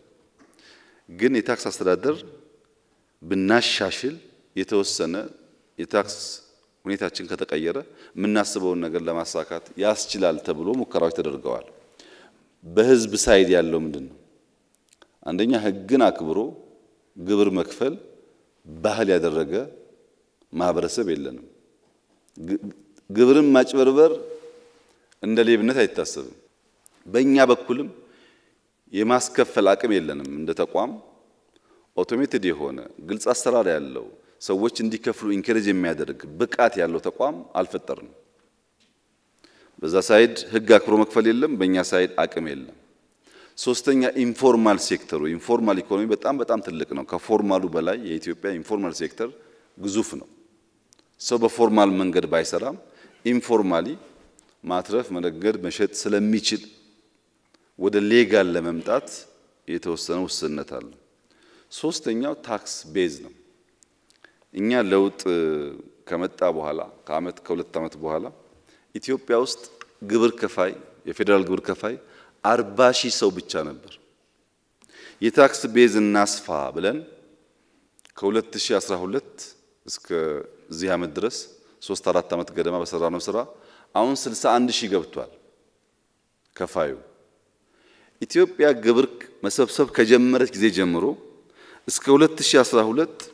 ግን የታክስ አስተዳደር ብናሻሽል የተወሰነ የታክስ ሁኔታችን ከተቀየረ የምናስበውን ነገር ለማሳካት ያስችላል ተብሎ ሙከራዎች ተደርገዋል። በህዝብ ሳይድ ያለው ምንድን ነው? አንደኛ ህግን አክብሮ ግብር መክፈል ባህል ያደረገ ማህበረሰብ የለንም። ግብርን ማጭበርበር እንደ ሌብነት አይታሰብም። በእኛ በኩልም የማስከፈል አቅም የለንም እንደ ተቋም። ኦቶሜትድ የሆነ ግልጽ አሰራር ያለው ሰዎች እንዲከፍሉ ኢንከሬጅ የሚያደርግ ብቃት ያለው ተቋም አልፈጠርም። በዛ ሳይድ ህግ አክብሮ መክፈል የለም፣ በእኛ ሳይድ አቅም የለም። ሶስተኛ ኢንፎርማል ሴክተሩ ኢንፎርማል ኢኮኖሚ በጣም በጣም ትልቅ ነው። ከፎርማሉ በላይ የኢትዮጵያ ኢንፎርማል ሴክተር ግዙፍ ነው። ሰው በፎርማል መንገድ ባይሰራም ኢንፎርማሊ ማትረፍ፣ መነገድ፣ መሸጥ ስለሚችል ወደ ሌጋል ለመምጣት የተወሰነ ውስንነት አለ። ሶስተኛው ታክስ ቤዝ ነው። እኛ ለውጥ ከመጣ በኋላ ከአመት ከሁለት ዓመት በኋላ ኢትዮጵያ ውስጥ ግብር ከፋይ የፌዴራል ግብር ከፋይ አርባ ሺህ ሰው ብቻ ነበር። የታክስ ቤዝ እናስፋ ብለን ከ2012 እስከዚህ ዓመት ድረስ ሶስት አራት ዓመት ገደማ በሰራነው ስራ አሁን 61 ሺህ ገብቷል ከፋዩ። ኢትዮጵያ ግብር መሰብሰብ ከጀመረች ጊዜ ጀምሮ እስከ 2012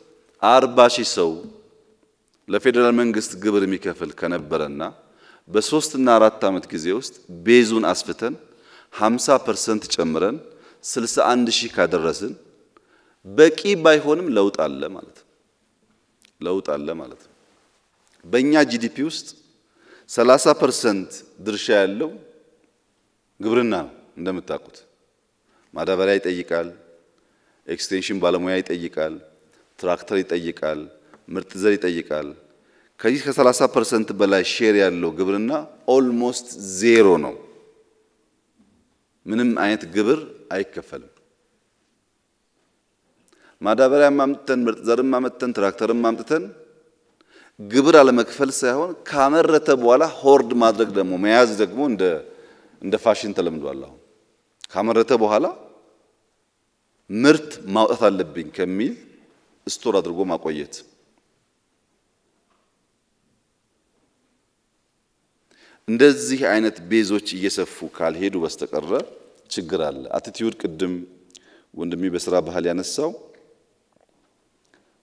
40 ሺህ ሰው ለፌዴራል መንግስት ግብር የሚከፍል ከነበረና በሶስት እና አራት ዓመት ጊዜ ውስጥ ቤዙን አስፍተን 50 ፐርሰንት ጨምረን 61 ሺህ ካደረስን በቂ ባይሆንም ለውጥ አለ ማለት ነው። ለውጥ አለ ማለት ነው። በእኛ ጂዲፒ ውስጥ 30 ፐርሰንት ድርሻ ያለው ግብርና ነው። እንደምታውቁት ማዳበሪያ ይጠይቃል፣ ኤክስቴንሽን ባለሙያ ይጠይቃል፣ ትራክተር ይጠይቃል፣ ምርጥ ዘር ይጠይቃል። ከዚህ ከ30 ፐርሰንት በላይ ሼር ያለው ግብርና ኦልሞስት ዜሮ ነው። ምንም አይነት ግብር አይከፈልም። ማዳበሪያም አምጥተን ምርጥ ዘርም አምጥተን ትራክተርም አምጥተን ግብር አለመክፈል ሳይሆን ካመረተ በኋላ ሆርድ ማድረግ ደግሞ መያዝ ደግሞ እንደ ፋሽን ተለምዷል አሁን። ካመረተ በኋላ ምርት ማውጣት አለብኝ ከሚል ስቶር አድርጎ ማቆየት እንደዚህ አይነት ቤዞች እየሰፉ ካልሄዱ በስተቀረ ችግር አለ። አትቲዩድ ቅድም ወንድሜ በስራ ባህል ያነሳው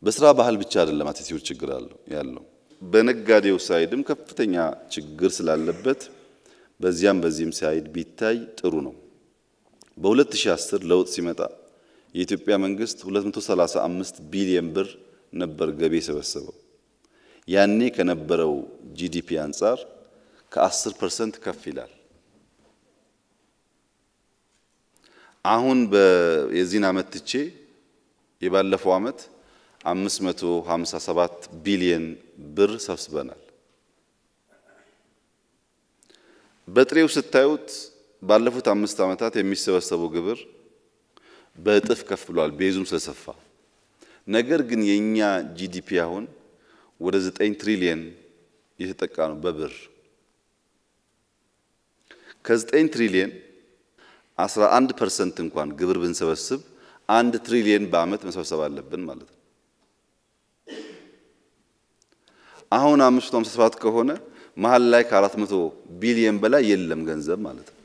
በስራ ባህል ብቻ አይደለም አትቲዩድ ችግር አለው ያለው በነጋዴው ሳይድም ከፍተኛ ችግር ስላለበት በዚያም በዚህም ሳይድ ቢታይ ጥሩ ነው። በ2010 ለውጥ ሲመጣ የኢትዮጵያ መንግስት 235 ቢሊዮን ብር ነበር ገቢ የሰበሰበው። ያኔ ከነበረው ጂዲፒ አንጻር ከ10 ፐርሰንት ከፍ ይላል። አሁን የዚህን ዓመት ትቼ የባለፈው ዓመት 557 ቢሊዮን ብር ሰብስበናል። በጥሬው ስታዩት ባለፉት አምስት ዓመታት የሚሰበሰበው ግብር በእጥፍ ከፍ ብሏል፣ ቤዙም ስለሰፋ። ነገር ግን የእኛ ጂዲፒ አሁን ወደ ዘጠኝ ትሪሊየን የተጠቃ ነው በብር ከዘጠኝ ትሪሊየን 11 ፐርሰንት እንኳን ግብር ብንሰበስብ አንድ ትሪሊየን በአመት መሰብሰብ አለብን ማለት ነው። አሁን 557 ከሆነ መሀል ላይ ከ400 ቢሊየን በላይ የለም ገንዘብ ማለት ነው።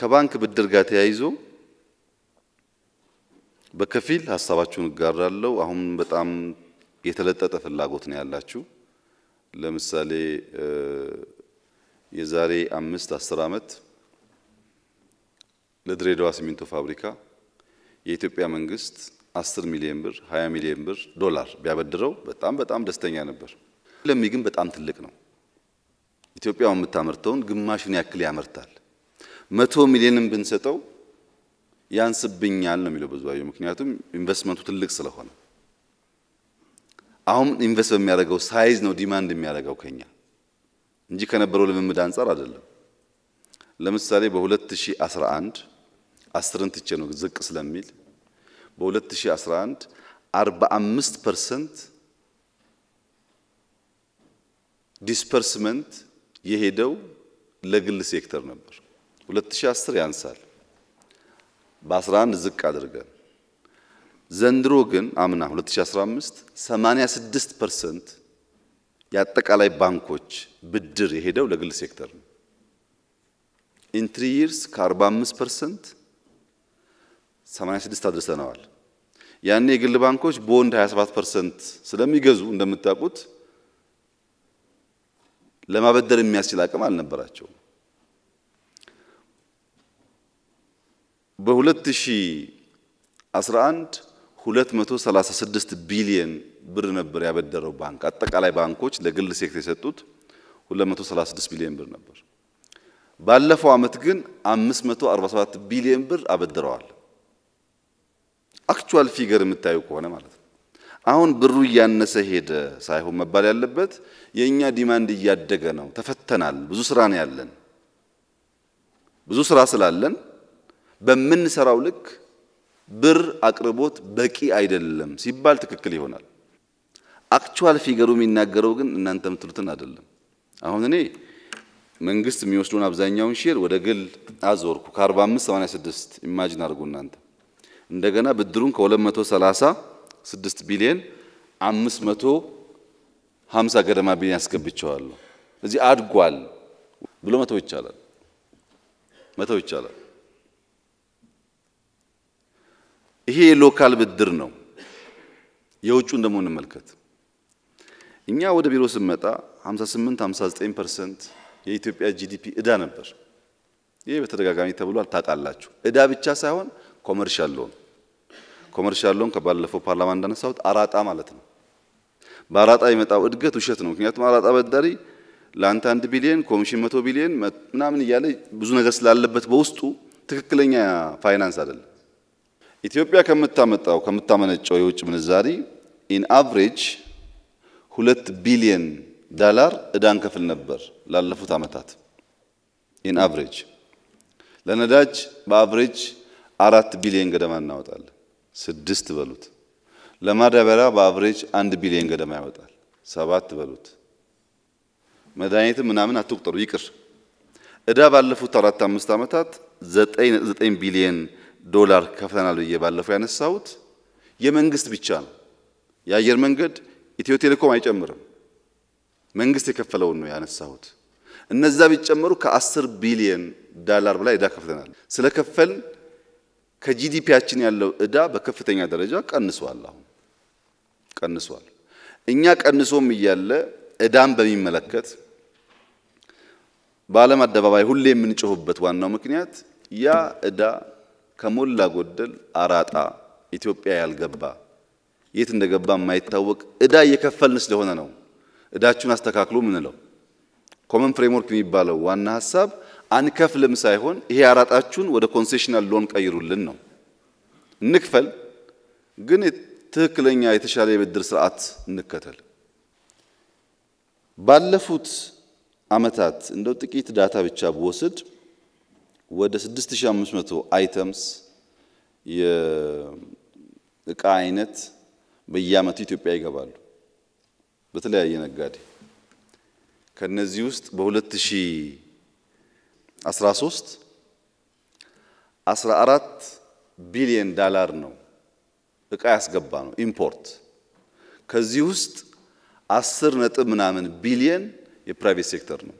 ከባንክ ብድር ጋር ተያይዞ በከፊል ሀሳባችሁን እጋራለሁ። አሁን በጣም የተለጠጠ ፍላጎት ነው ያላችሁ። ለምሳሌ የዛሬ አምስት አስር ዓመት ለድሬዳዋ ሲሚንቶ ፋብሪካ የኢትዮጵያ መንግስት 10 ሚሊዮን ብር 20 ሚሊዮን ብር ዶላር ቢያበድረው በጣም በጣም ደስተኛ ነበር። ለሚ ግን በጣም ትልቅ ነው። ኢትዮጵያ የምታመርተውን ግማሽን ያክል ያመርታል። መቶ ሚሊዮንም ብንሰጠው ያንስብኛል ነው የሚለው ብዙባየሁ። ምክንያቱም ኢንቨስትመንቱ ትልቅ ስለሆነ አሁን ኢንቨስት በሚያደርገው ሳይዝ ነው ዲማንድ የሚያደርገው ከኛ እንጂ ከነበረው ልምምድ አንጻር አይደለም። ለምሳሌ በ2011 አስርን ትቼ ነው ዝቅ ስለሚል በ2011 45 ፐርሰንት ዲስፐርስመንት የሄደው ለግል ሴክተር ነበር። 2010 ያንሳል በ11 ዝቅ አድርገን ዘንድሮ ግን አምና 2015 86% የአጠቃላይ ባንኮች ብድር የሄደው ለግል ሴክተር ነው። ኢን ትሪ ይርስ ከ45% 86 አድርሰነዋል። ያኔ የግል ባንኮች ቦንድ 27% ስለሚገዙ እንደምታውቁት ለማበደር የሚያስችል አቅም አልነበራቸውም። በ2011 236 ቢሊየን ብር ነበር ያበደረው ባንክ። አጠቃላይ ባንኮች ለግል ሴክተር የሰጡት 236 ቢሊየን ብር ነበር። ባለፈው አመት ግን 547 ቢሊየን ብር አበድረዋል። አክቹዋል ፊገር የምታዩ ከሆነ ማለት ነው። አሁን ብሩ እያነሰ ሄደ ሳይሆን መባል ያለበት የእኛ ዲማንድ እያደገ ነው። ተፈተናል። ብዙ ስራ ነው ያለን። ብዙ ስራ ስላለን በምንሰራው ልክ ብር አቅርቦት በቂ አይደለም ሲባል ትክክል ይሆናል። አክቹዋል ፊገሩ የሚናገረው ግን እናንተ የምትሉትን አይደለም። አሁን እኔ መንግስት የሚወስደውን አብዛኛውን ሼር ወደ ግል አዞርኩ ከ45 86 ኢማጂን አድርጉ እናንተ እንደገና ብድሩን ከ236 ቢሊየን 550 ገደማ ቢሊየን ያስገብቸዋለሁ። እዚህ አድጓል ብሎ መተው ይቻላል መተው ይቻላል። ይሄ የሎካል ብድር ነው። የውጭውን ደግሞ እንመልከት። እኛ ወደ ቢሮ ስንመጣ 58 59 ፐርሰንት የኢትዮጵያ ጂዲፒ እዳ ነበር። ይህ በተደጋጋሚ ተብሏል፣ ታውቃላችሁ። እዳ ብቻ ሳይሆን ኮመርሻል ሎን ኮመርሻል ሎን ከባለፈው ፓርላማ እንዳነሳሁት አራጣ ማለት ነው። በአራጣ የመጣው እድገት ውሸት ነው። ምክንያቱም አራጣ በዳሪ ለአንተ አንድ ቢሊየን ኮሚሽን መቶ ቢሊየን ምናምን እያለ ብዙ ነገር ስላለበት በውስጡ ትክክለኛ ፋይናንስ አይደለም። ኢትዮጵያ ከምታመጣው ከምታመነጨው የውጭ ምንዛሪ ኢን አቨሬጅ ሁለት ቢሊየን ዳላር እዳን ከፍል ነበር ላለፉት አመታት ኢን አቨሬጅ ለነዳጅ በአቨሬጅ አራት ቢሊየን ገደማ እናወጣለን፣ ስድስት በሉት። ለማዳበሪያ በአቨሬጅ አንድ ቢሊየን ገደማ ያወጣል፣ ሰባት በሉት። መድኃኒትም ምናምን አትቁጠሩ ይቅር። እዳ ባለፉት አራት አምስት ዓመታት ዘጠኝ ቢሊየን ዶላር ከፍተናል ብዬ ባለፈው ያነሳሁት የመንግስት ብቻ ነው። የአየር መንገድ ኢትዮ ቴሌኮም አይጨምርም። መንግስት የከፈለውን ነው ያነሳሁት። እነዛ ቢጨመሩ ከ10 ቢሊየን ዳላር በላይ እዳ ከፍተናል። ስለከፈል ከጂዲፒያችን ያለው እዳ በከፍተኛ ደረጃ ቀንሷል። አሁን ቀንሷል። እኛ ቀንሶም እያለ እዳን በሚመለከት በዓለም አደባባይ ሁሌ የምንጮሁበት ዋናው ምክንያት ያ እዳ። ከሞላ ጎደል አራጣ ኢትዮጵያ ያልገባ የት እንደገባ የማይታወቅ እዳ እየከፈልን ስለሆነ ነው። እዳችሁን አስተካክሉ ምንለው ኮመን ፍሬምወርክ የሚባለው ዋና ሀሳብ አንከፍልም ሳይሆን ይሄ አራጣችሁን ወደ ኮንሴሽናል ሎን ቀይሩልን ነው። እንክፈል፣ ግን ትክክለኛ የተሻለ የብድር ስርዓት እንከተል። ባለፉት አመታት እንደው ጥቂት ዳታ ብቻ ብወስድ ወደ 6500 አይተምስ የእቃ አይነት በየአመቱ ኢትዮጵያ ይገባሉ በተለያየ ነጋዴ። ከነዚህ ውስጥ በ2013 14 ቢሊዮን ዳላር ነው እቃ ያስገባ ነው ኢምፖርት። ከዚህ ውስጥ 10 ነጥብ ምናምን ቢሊዮን የፕራይቬት ሴክተር ነው።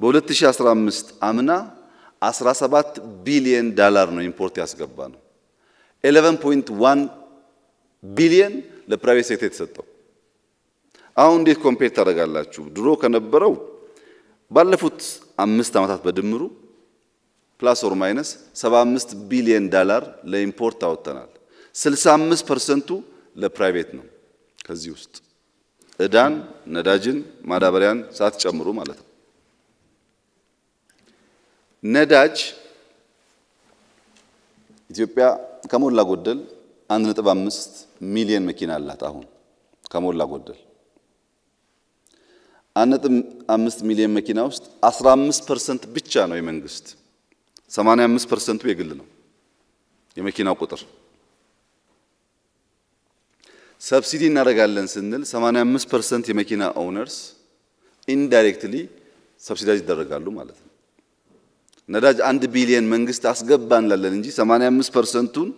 በ2015 አምና 17 ቢሊየን ዳላር ነው ኢምፖርት ያስገባ ነው። 11.1 ቢሊየን ለፕራይቬት ሴክተር የተሰጠው። አሁን እንዴት ኮምፔር ታደርጋላችሁ? ድሮ ከነበረው ባለፉት አምስት ዓመታት በድምሩ ፕላስ ኦር ማይነስ 75 ቢሊየን ዳላር ለኢምፖርት አወጥተናል። 65 ፐርሰንቱ ለፕራይቬት ነው። ከዚህ ውስጥ እዳን፣ ነዳጅን፣ ማዳበሪያን ሳትጨምሩ ማለት ነው። ነዳጅ ኢትዮጵያ ከሞላ ጎደል 1.5 ሚሊዮን መኪና አላት። አሁን ከሞላ ጎደል 1.5 ሚሊዮን መኪና ውስጥ 15% ብቻ ነው የመንግስት፣ ፐርሰንቱ የግል ነው የመኪናው ቁጥር። ሰብሲዲ እናደርጋለን ስንል 85% የመኪና ኦውነርስ ኢንዳይሬክትሊ ሰብሲዳይዝ ይደረጋሉ ማለት ነው። ነዳጅ አንድ ቢሊየን መንግስት አስገባ እንላለን እንጂ 85 ፐርሰንቱን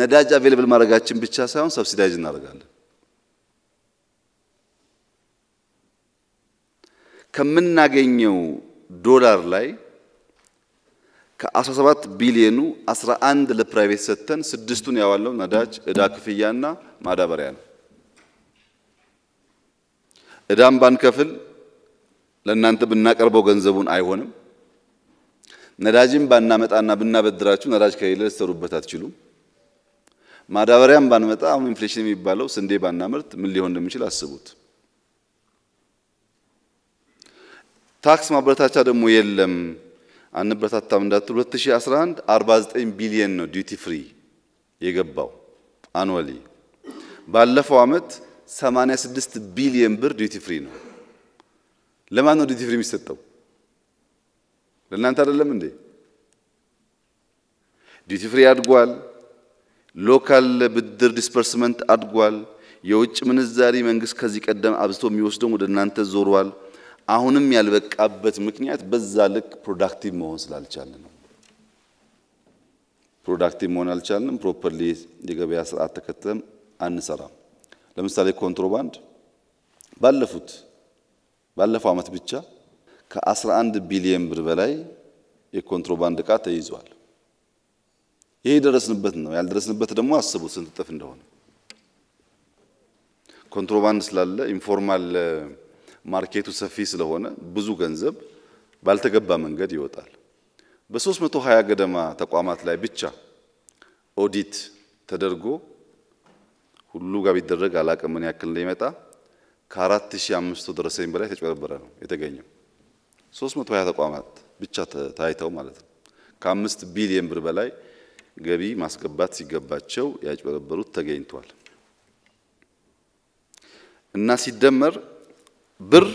ነዳጅ አቬለብል ማድረጋችን ብቻ ሳይሆን ሰብሲዳይዝ እናደርጋለን። ከምናገኘው ዶላር ላይ ከ17 ቢሊዮኑ 11 ለፕራይቬት ሰጥተን ስድስቱን ያዋለው ነዳጅ፣ እዳ ክፍያና ማዳበሪያ ነው። እዳም ባንከፍል ለእናንተ ብናቀርበው ገንዘቡን አይሆንም። ነዳጅም ባናመጣና ብናበድራችሁ ነዳጅ ከሌለ ልትሰሩበት አትችሉም። ማዳበሪያም ባንመጣ አሁን ኢንፍሌሽን የሚባለው ስንዴ ባናምርት ምን ሊሆን እንደሚችል አስቡት። ታክስ ማበረታቻ ደግሞ የለም አንበረታታም እንዳትሉ 2011 49 ቢሊየን ነው ዲዩቲ ፍሪ የገባው አኑዋሊ። ባለፈው አመት 86 ቢሊየን ብር ዲዩቲ ፍሪ ነው። ለማን ነው ዲዩቲ ፍሪ የሚሰጠው? ለእናንተ አይደለም እንዴ? ዲቲ ፍሪ አድጓል። ሎካል ብድር ዲስፐርስመንት አድጓል። የውጭ ምንዛሪ መንግስት ከዚህ ቀደም አብዝቶ የሚወስደው ወደ እናንተ ዞሯል። አሁንም ያልበቃበት ምክንያት በዛ ልክ ፕሮዳክቲቭ መሆን ስላልቻለ ነው። ፕሮዳክቲቭ መሆን አልቻልንም። ፕሮፐርሊ የገበያ ስርዓት ተከተለም አንሰራም። ለምሳሌ ኮንትሮባንድ ባለፉት ባለፈው ዓመት ብቻ ከ11 ቢሊየን ብር በላይ የኮንትሮባንድ እቃ ተይዟል። ይሄ የደረስንበት ነው። ያልደረስንበት ደግሞ አስቡ ስንት እጥፍ እንደሆነ። ኮንትሮባንድ ስላለ ኢንፎርማል ማርኬቱ ሰፊ ስለሆነ ብዙ ገንዘብ ባልተገባ መንገድ ይወጣል። በ320 ገደማ ተቋማት ላይ ብቻ ኦዲት ተደርጎ ሁሉ ጋር ቢደረግ አላቅም ምን ያክል እንደሚመጣ ከ4500 ደረሰኝ በላይ ተጭበረበረ ነው የተገኘው። 320 ተቋማት ብቻ ታይተው ማለት ነው። ከአምስት ቢሊየን ብር በላይ ገቢ ማስገባት ሲገባቸው ያጭበረበሩት ተገኝቷል እና ሲደመር ብር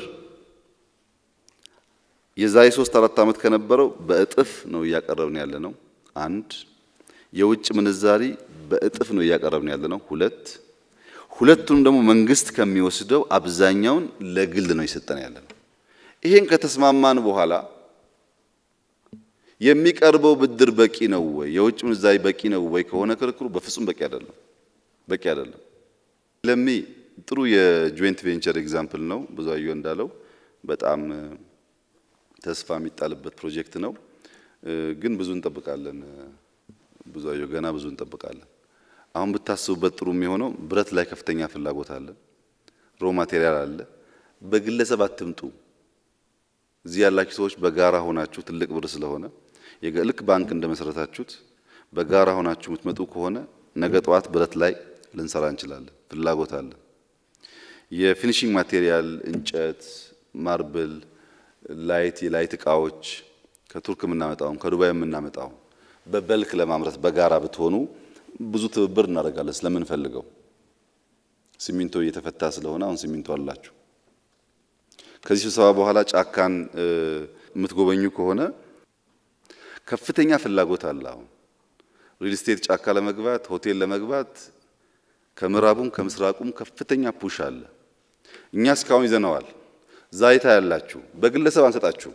የዛሬ ሶስት አራት ዓመት ከነበረው በእጥፍ ነው እያቀረብን ያለ ነው። አንድ የውጭ ምንዛሪ በእጥፍ ነው እያቀረብን ያለ ነው። ሁለት ሁለቱንም ደግሞ መንግስት ከሚወስደው አብዛኛውን ለግል ነው እየሰጠን ያለ ነው። ይሄን ከተስማማን በኋላ የሚቀርበው ብድር በቂ ነው ወይ? የውጭ ምንዛሪ በቂ ነው ወይ? ከሆነ ክርክሩ በፍጹም በቂ አይደለም። በቂ አይደለም። ለሚ ጥሩ የጆይንት ቬንቸር ኤግዛምፕል ነው። ብዙ አየሁ እንዳለው በጣም ተስፋ የሚጣልበት ፕሮጀክት ነው። ግን ብዙ እንጠብቃለን። ብዙ አየሁ ገና ብዙ እንጠብቃለን። አሁን ብታስቡበት ጥሩ የሚሆነው ብረት ላይ ከፍተኛ ፍላጎት አለ። ሮ ማቴሪያል አለ። በግለሰብ አትምጡ። እዚህ ያላችሁ ሰዎች በጋራ ሆናችሁ ትልቅ ብር ስለሆነ ልክ ባንክ እንደመሰረታችሁት በጋራ ሆናችሁ የምትመጡ ከሆነ ነገ ጠዋት ብረት ላይ ልንሰራ እንችላለን። ፍላጎት አለ። የፊኒሽንግ ማቴሪያል እንጨት፣ ማርብል፣ ላይት፣ የላይት እቃዎች ከቱርክ የምናመጣውም ከዱባይ የምናመጣው በበልክ ለማምረት በጋራ ብትሆኑ ብዙ ትብብር እናደርጋለን ስለምንፈልገው። ሲሚንቶ እየተፈታ ስለሆነ አሁን ሲሚንቶ አላችሁ። ከዚህ ስብሰባ በኋላ ጫካን የምትጎበኙ ከሆነ ከፍተኛ ፍላጎት አለ። አሁን ሪል ስቴት ጫካ ለመግባት ሆቴል ለመግባት ከምዕራቡም ከምስራቁም ከፍተኛ ፑሽ አለ። እኛ እስካሁን ይዘነዋል። ዛይታ ያላችሁ በግለሰብ አንሰጣችሁ።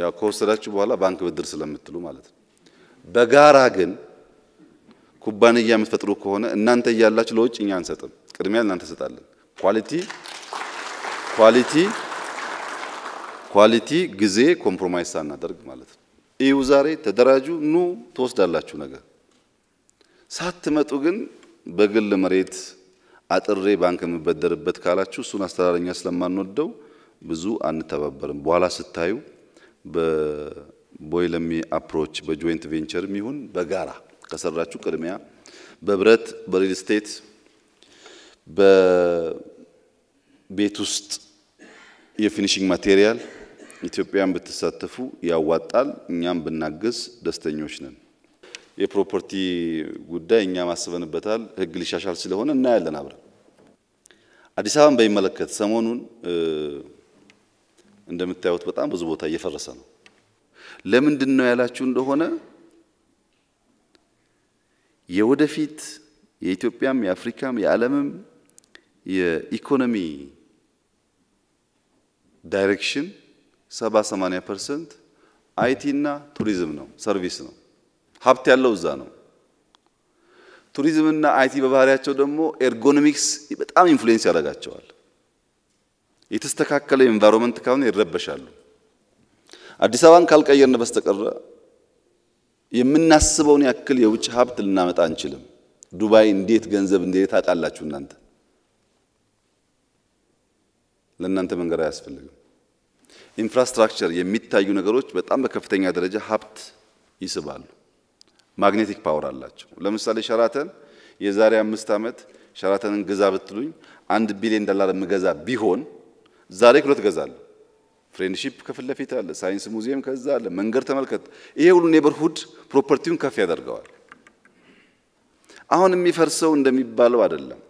ያው ከወሰዳችሁ በኋላ ባንክ ብድር ስለምትሉ ማለት ነው። በጋራ ግን ኩባንያ የምትፈጥሩ ከሆነ እናንተ እያላችሁ ለውጭ እኛ አንሰጥም። ቅድሚያ እናንተ ሰጣለን ኳሊቲ ኳሊቲ ኳሊቲ ጊዜ ኮምፕሮማይስ ሳናደርግ ማለት ነው። ይው ዛሬ ተደራጁ፣ ኑ ትወስዳላችሁ ነገር ሳትመጡ ግን በግል መሬት አጥሬ ባንክ የምበደርበት ካላችሁ እሱን አስተዳደረኛ ስለማንወደው ብዙ አንተባበርም። በኋላ ስታዩ በቦይለሚ አፕሮች በጆይንት ቬንቸር ይሁን በጋራ ከሰራችሁ ቅድሚያ በብረት በሪል ስቴት በቤት ውስጥ የፊኒሽንግ ማቴሪያል ኢትዮጵያን ብትሳተፉ ያዋጣል፣ እኛም ብናግዝ ደስተኞች ነን። የፕሮፐርቲ ጉዳይ እኛም አስበንበታል። ህግ ሊሻሻል ስለሆነ እናያለን አብረን። አዲስ አበባን በሚመለከት ሰሞኑን እንደምታዩት በጣም ብዙ ቦታ እየፈረሰ ነው። ለምንድን ነው ያላችሁ እንደሆነ የወደፊት የኢትዮጵያም የአፍሪካም የዓለምም የኢኮኖሚ ዳይሬክሽን 70 80% አይቲ እና ቱሪዝም ነው፣ ሰርቪስ ነው። ሀብት ያለው እዛ ነው። ቱሪዝም እና አይቲ በባህሪያቸው ደግሞ ኤርጎኖሚክስ በጣም ኢንፍሉዌንስ ያደርጋቸዋል። የተስተካከለ ኤንቫይሮንመንት ካልሆነ ይረበሻሉ። አዲስ አበባን ካልቀየርን በስተቀረ የምናስበውን ያክል የውጭ ሀብት ልናመጣ አንችልም። ዱባይ እንዴት ገንዘብ እንዴት ታውቃላችሁ እናንተ ለእናንተ መንገድ አያስፈልግም። ኢንፍራስትራክቸር የሚታዩ ነገሮች በጣም በከፍተኛ ደረጃ ሀብት ይስባሉ። ማግኔቲክ ፓወር አላቸው። ለምሳሌ ሸራተን የዛሬ አምስት ዓመት ሸራተንን ግዛ ብትሉኝ አንድ ቢሊዮን ዶላር የምገዛ ቢሆን ዛሬ ክሎት ትገዛለህ። ፍሬንድሺፕ ከፊት ለፊት አለ፣ ሳይንስ ሙዚየም ከዛ አለ፣ መንገድ ተመልከት። ይሄ ሁሉ ኔበርሁድ ፕሮፐርቲውን ከፍ ያደርገዋል። አሁን የሚፈርሰው እንደሚባለው አይደለም።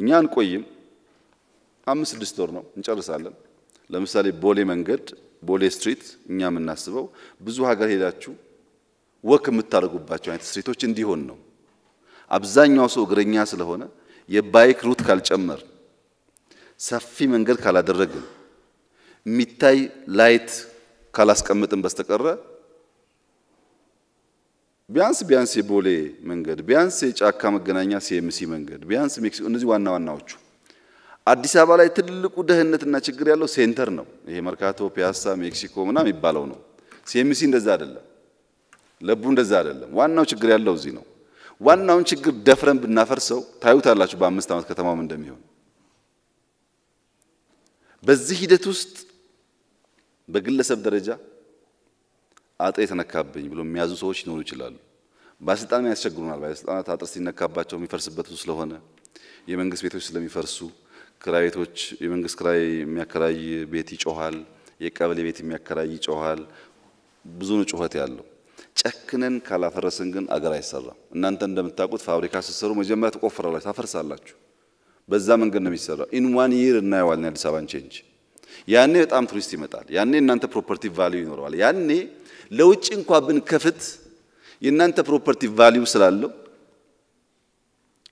እኛ አንቆይም። አምስት ስድስት ወር ነው እንጨርሳለን። ለምሳሌ ቦሌ መንገድ ቦሌ ስትሪት እኛ የምናስበው ብዙ ሀገር ሄዳችሁ ወክ የምታደርጉባቸው አይነት ስትሪቶች እንዲሆን ነው። አብዛኛው ሰው እግረኛ ስለሆነ የባይክ ሩት ካልጨመር፣ ሰፊ መንገድ ካላደረግን፣ የሚታይ ላይት ካላስቀምጥን በስተቀረ ቢያንስ ቢያንስ የቦሌ መንገድ ቢያንስ የጫካ መገናኛ ሲኤምሲ መንገድ ቢያንስ ሜክሲኮ እነዚህ ዋና ዋናዎቹ አዲስ አበባ ላይ ትልቁ ደህንነትና ችግር ያለው ሴንተር ነው። ይሄ መርካቶ፣ ፒያሳ፣ ሜክሲኮ ምናም የሚባለው ነው። ሲኤምሲ እንደዛ አይደለም፣ ለቡ እንደዛ አይደለም። ዋናው ችግር ያለው እዚህ ነው። ዋናውን ችግር ደፍረን ብናፈርሰው ታዩታላችሁ፣ በአምስት ዓመት ከተማም እንደሚሆን። በዚህ ሂደት ውስጥ በግለሰብ ደረጃ አጤ የተነካብኝ ብሎ የሚያዙ ሰዎች ሊኖሩ ይችላሉ። ባለስልጣን ያስቸግሩናል። ባለስልጣናት አጥር ሲነካባቸው የሚፈርስበት ስለሆነ የመንግስት ቤቶች ስለሚፈርሱ ክራይ ቤቶች የመንግስት ክራይ የሚያከራይ ቤት ይጮኋል የቀበሌ ቤት የሚያከራይ ይጮሃል። ብዙ ነው ጩኸት ያለው። ጨክነን ካላፈረስን ግን አገር አይሰራም። እናንተ እንደምታውቁት ፋብሪካ ስትሰሩ መጀመሪያ ትቆፍራላችሁ፣ ታፈርሳላችሁ። በዛ መንገድ ነው የሚሰራው። ኢን ዋን ይር እናየዋለን አዲስ አበባን ቼንጅ። ያኔ በጣም ቱሪስት ይመጣል። ያኔ እናንተ ፕሮፐርቲ ቫሊዩ ይኖረዋል። ያኔ ለውጭ እንኳ ብንከፍት የእናንተ ፕሮፐርቲ ቫሊዩ ስላለው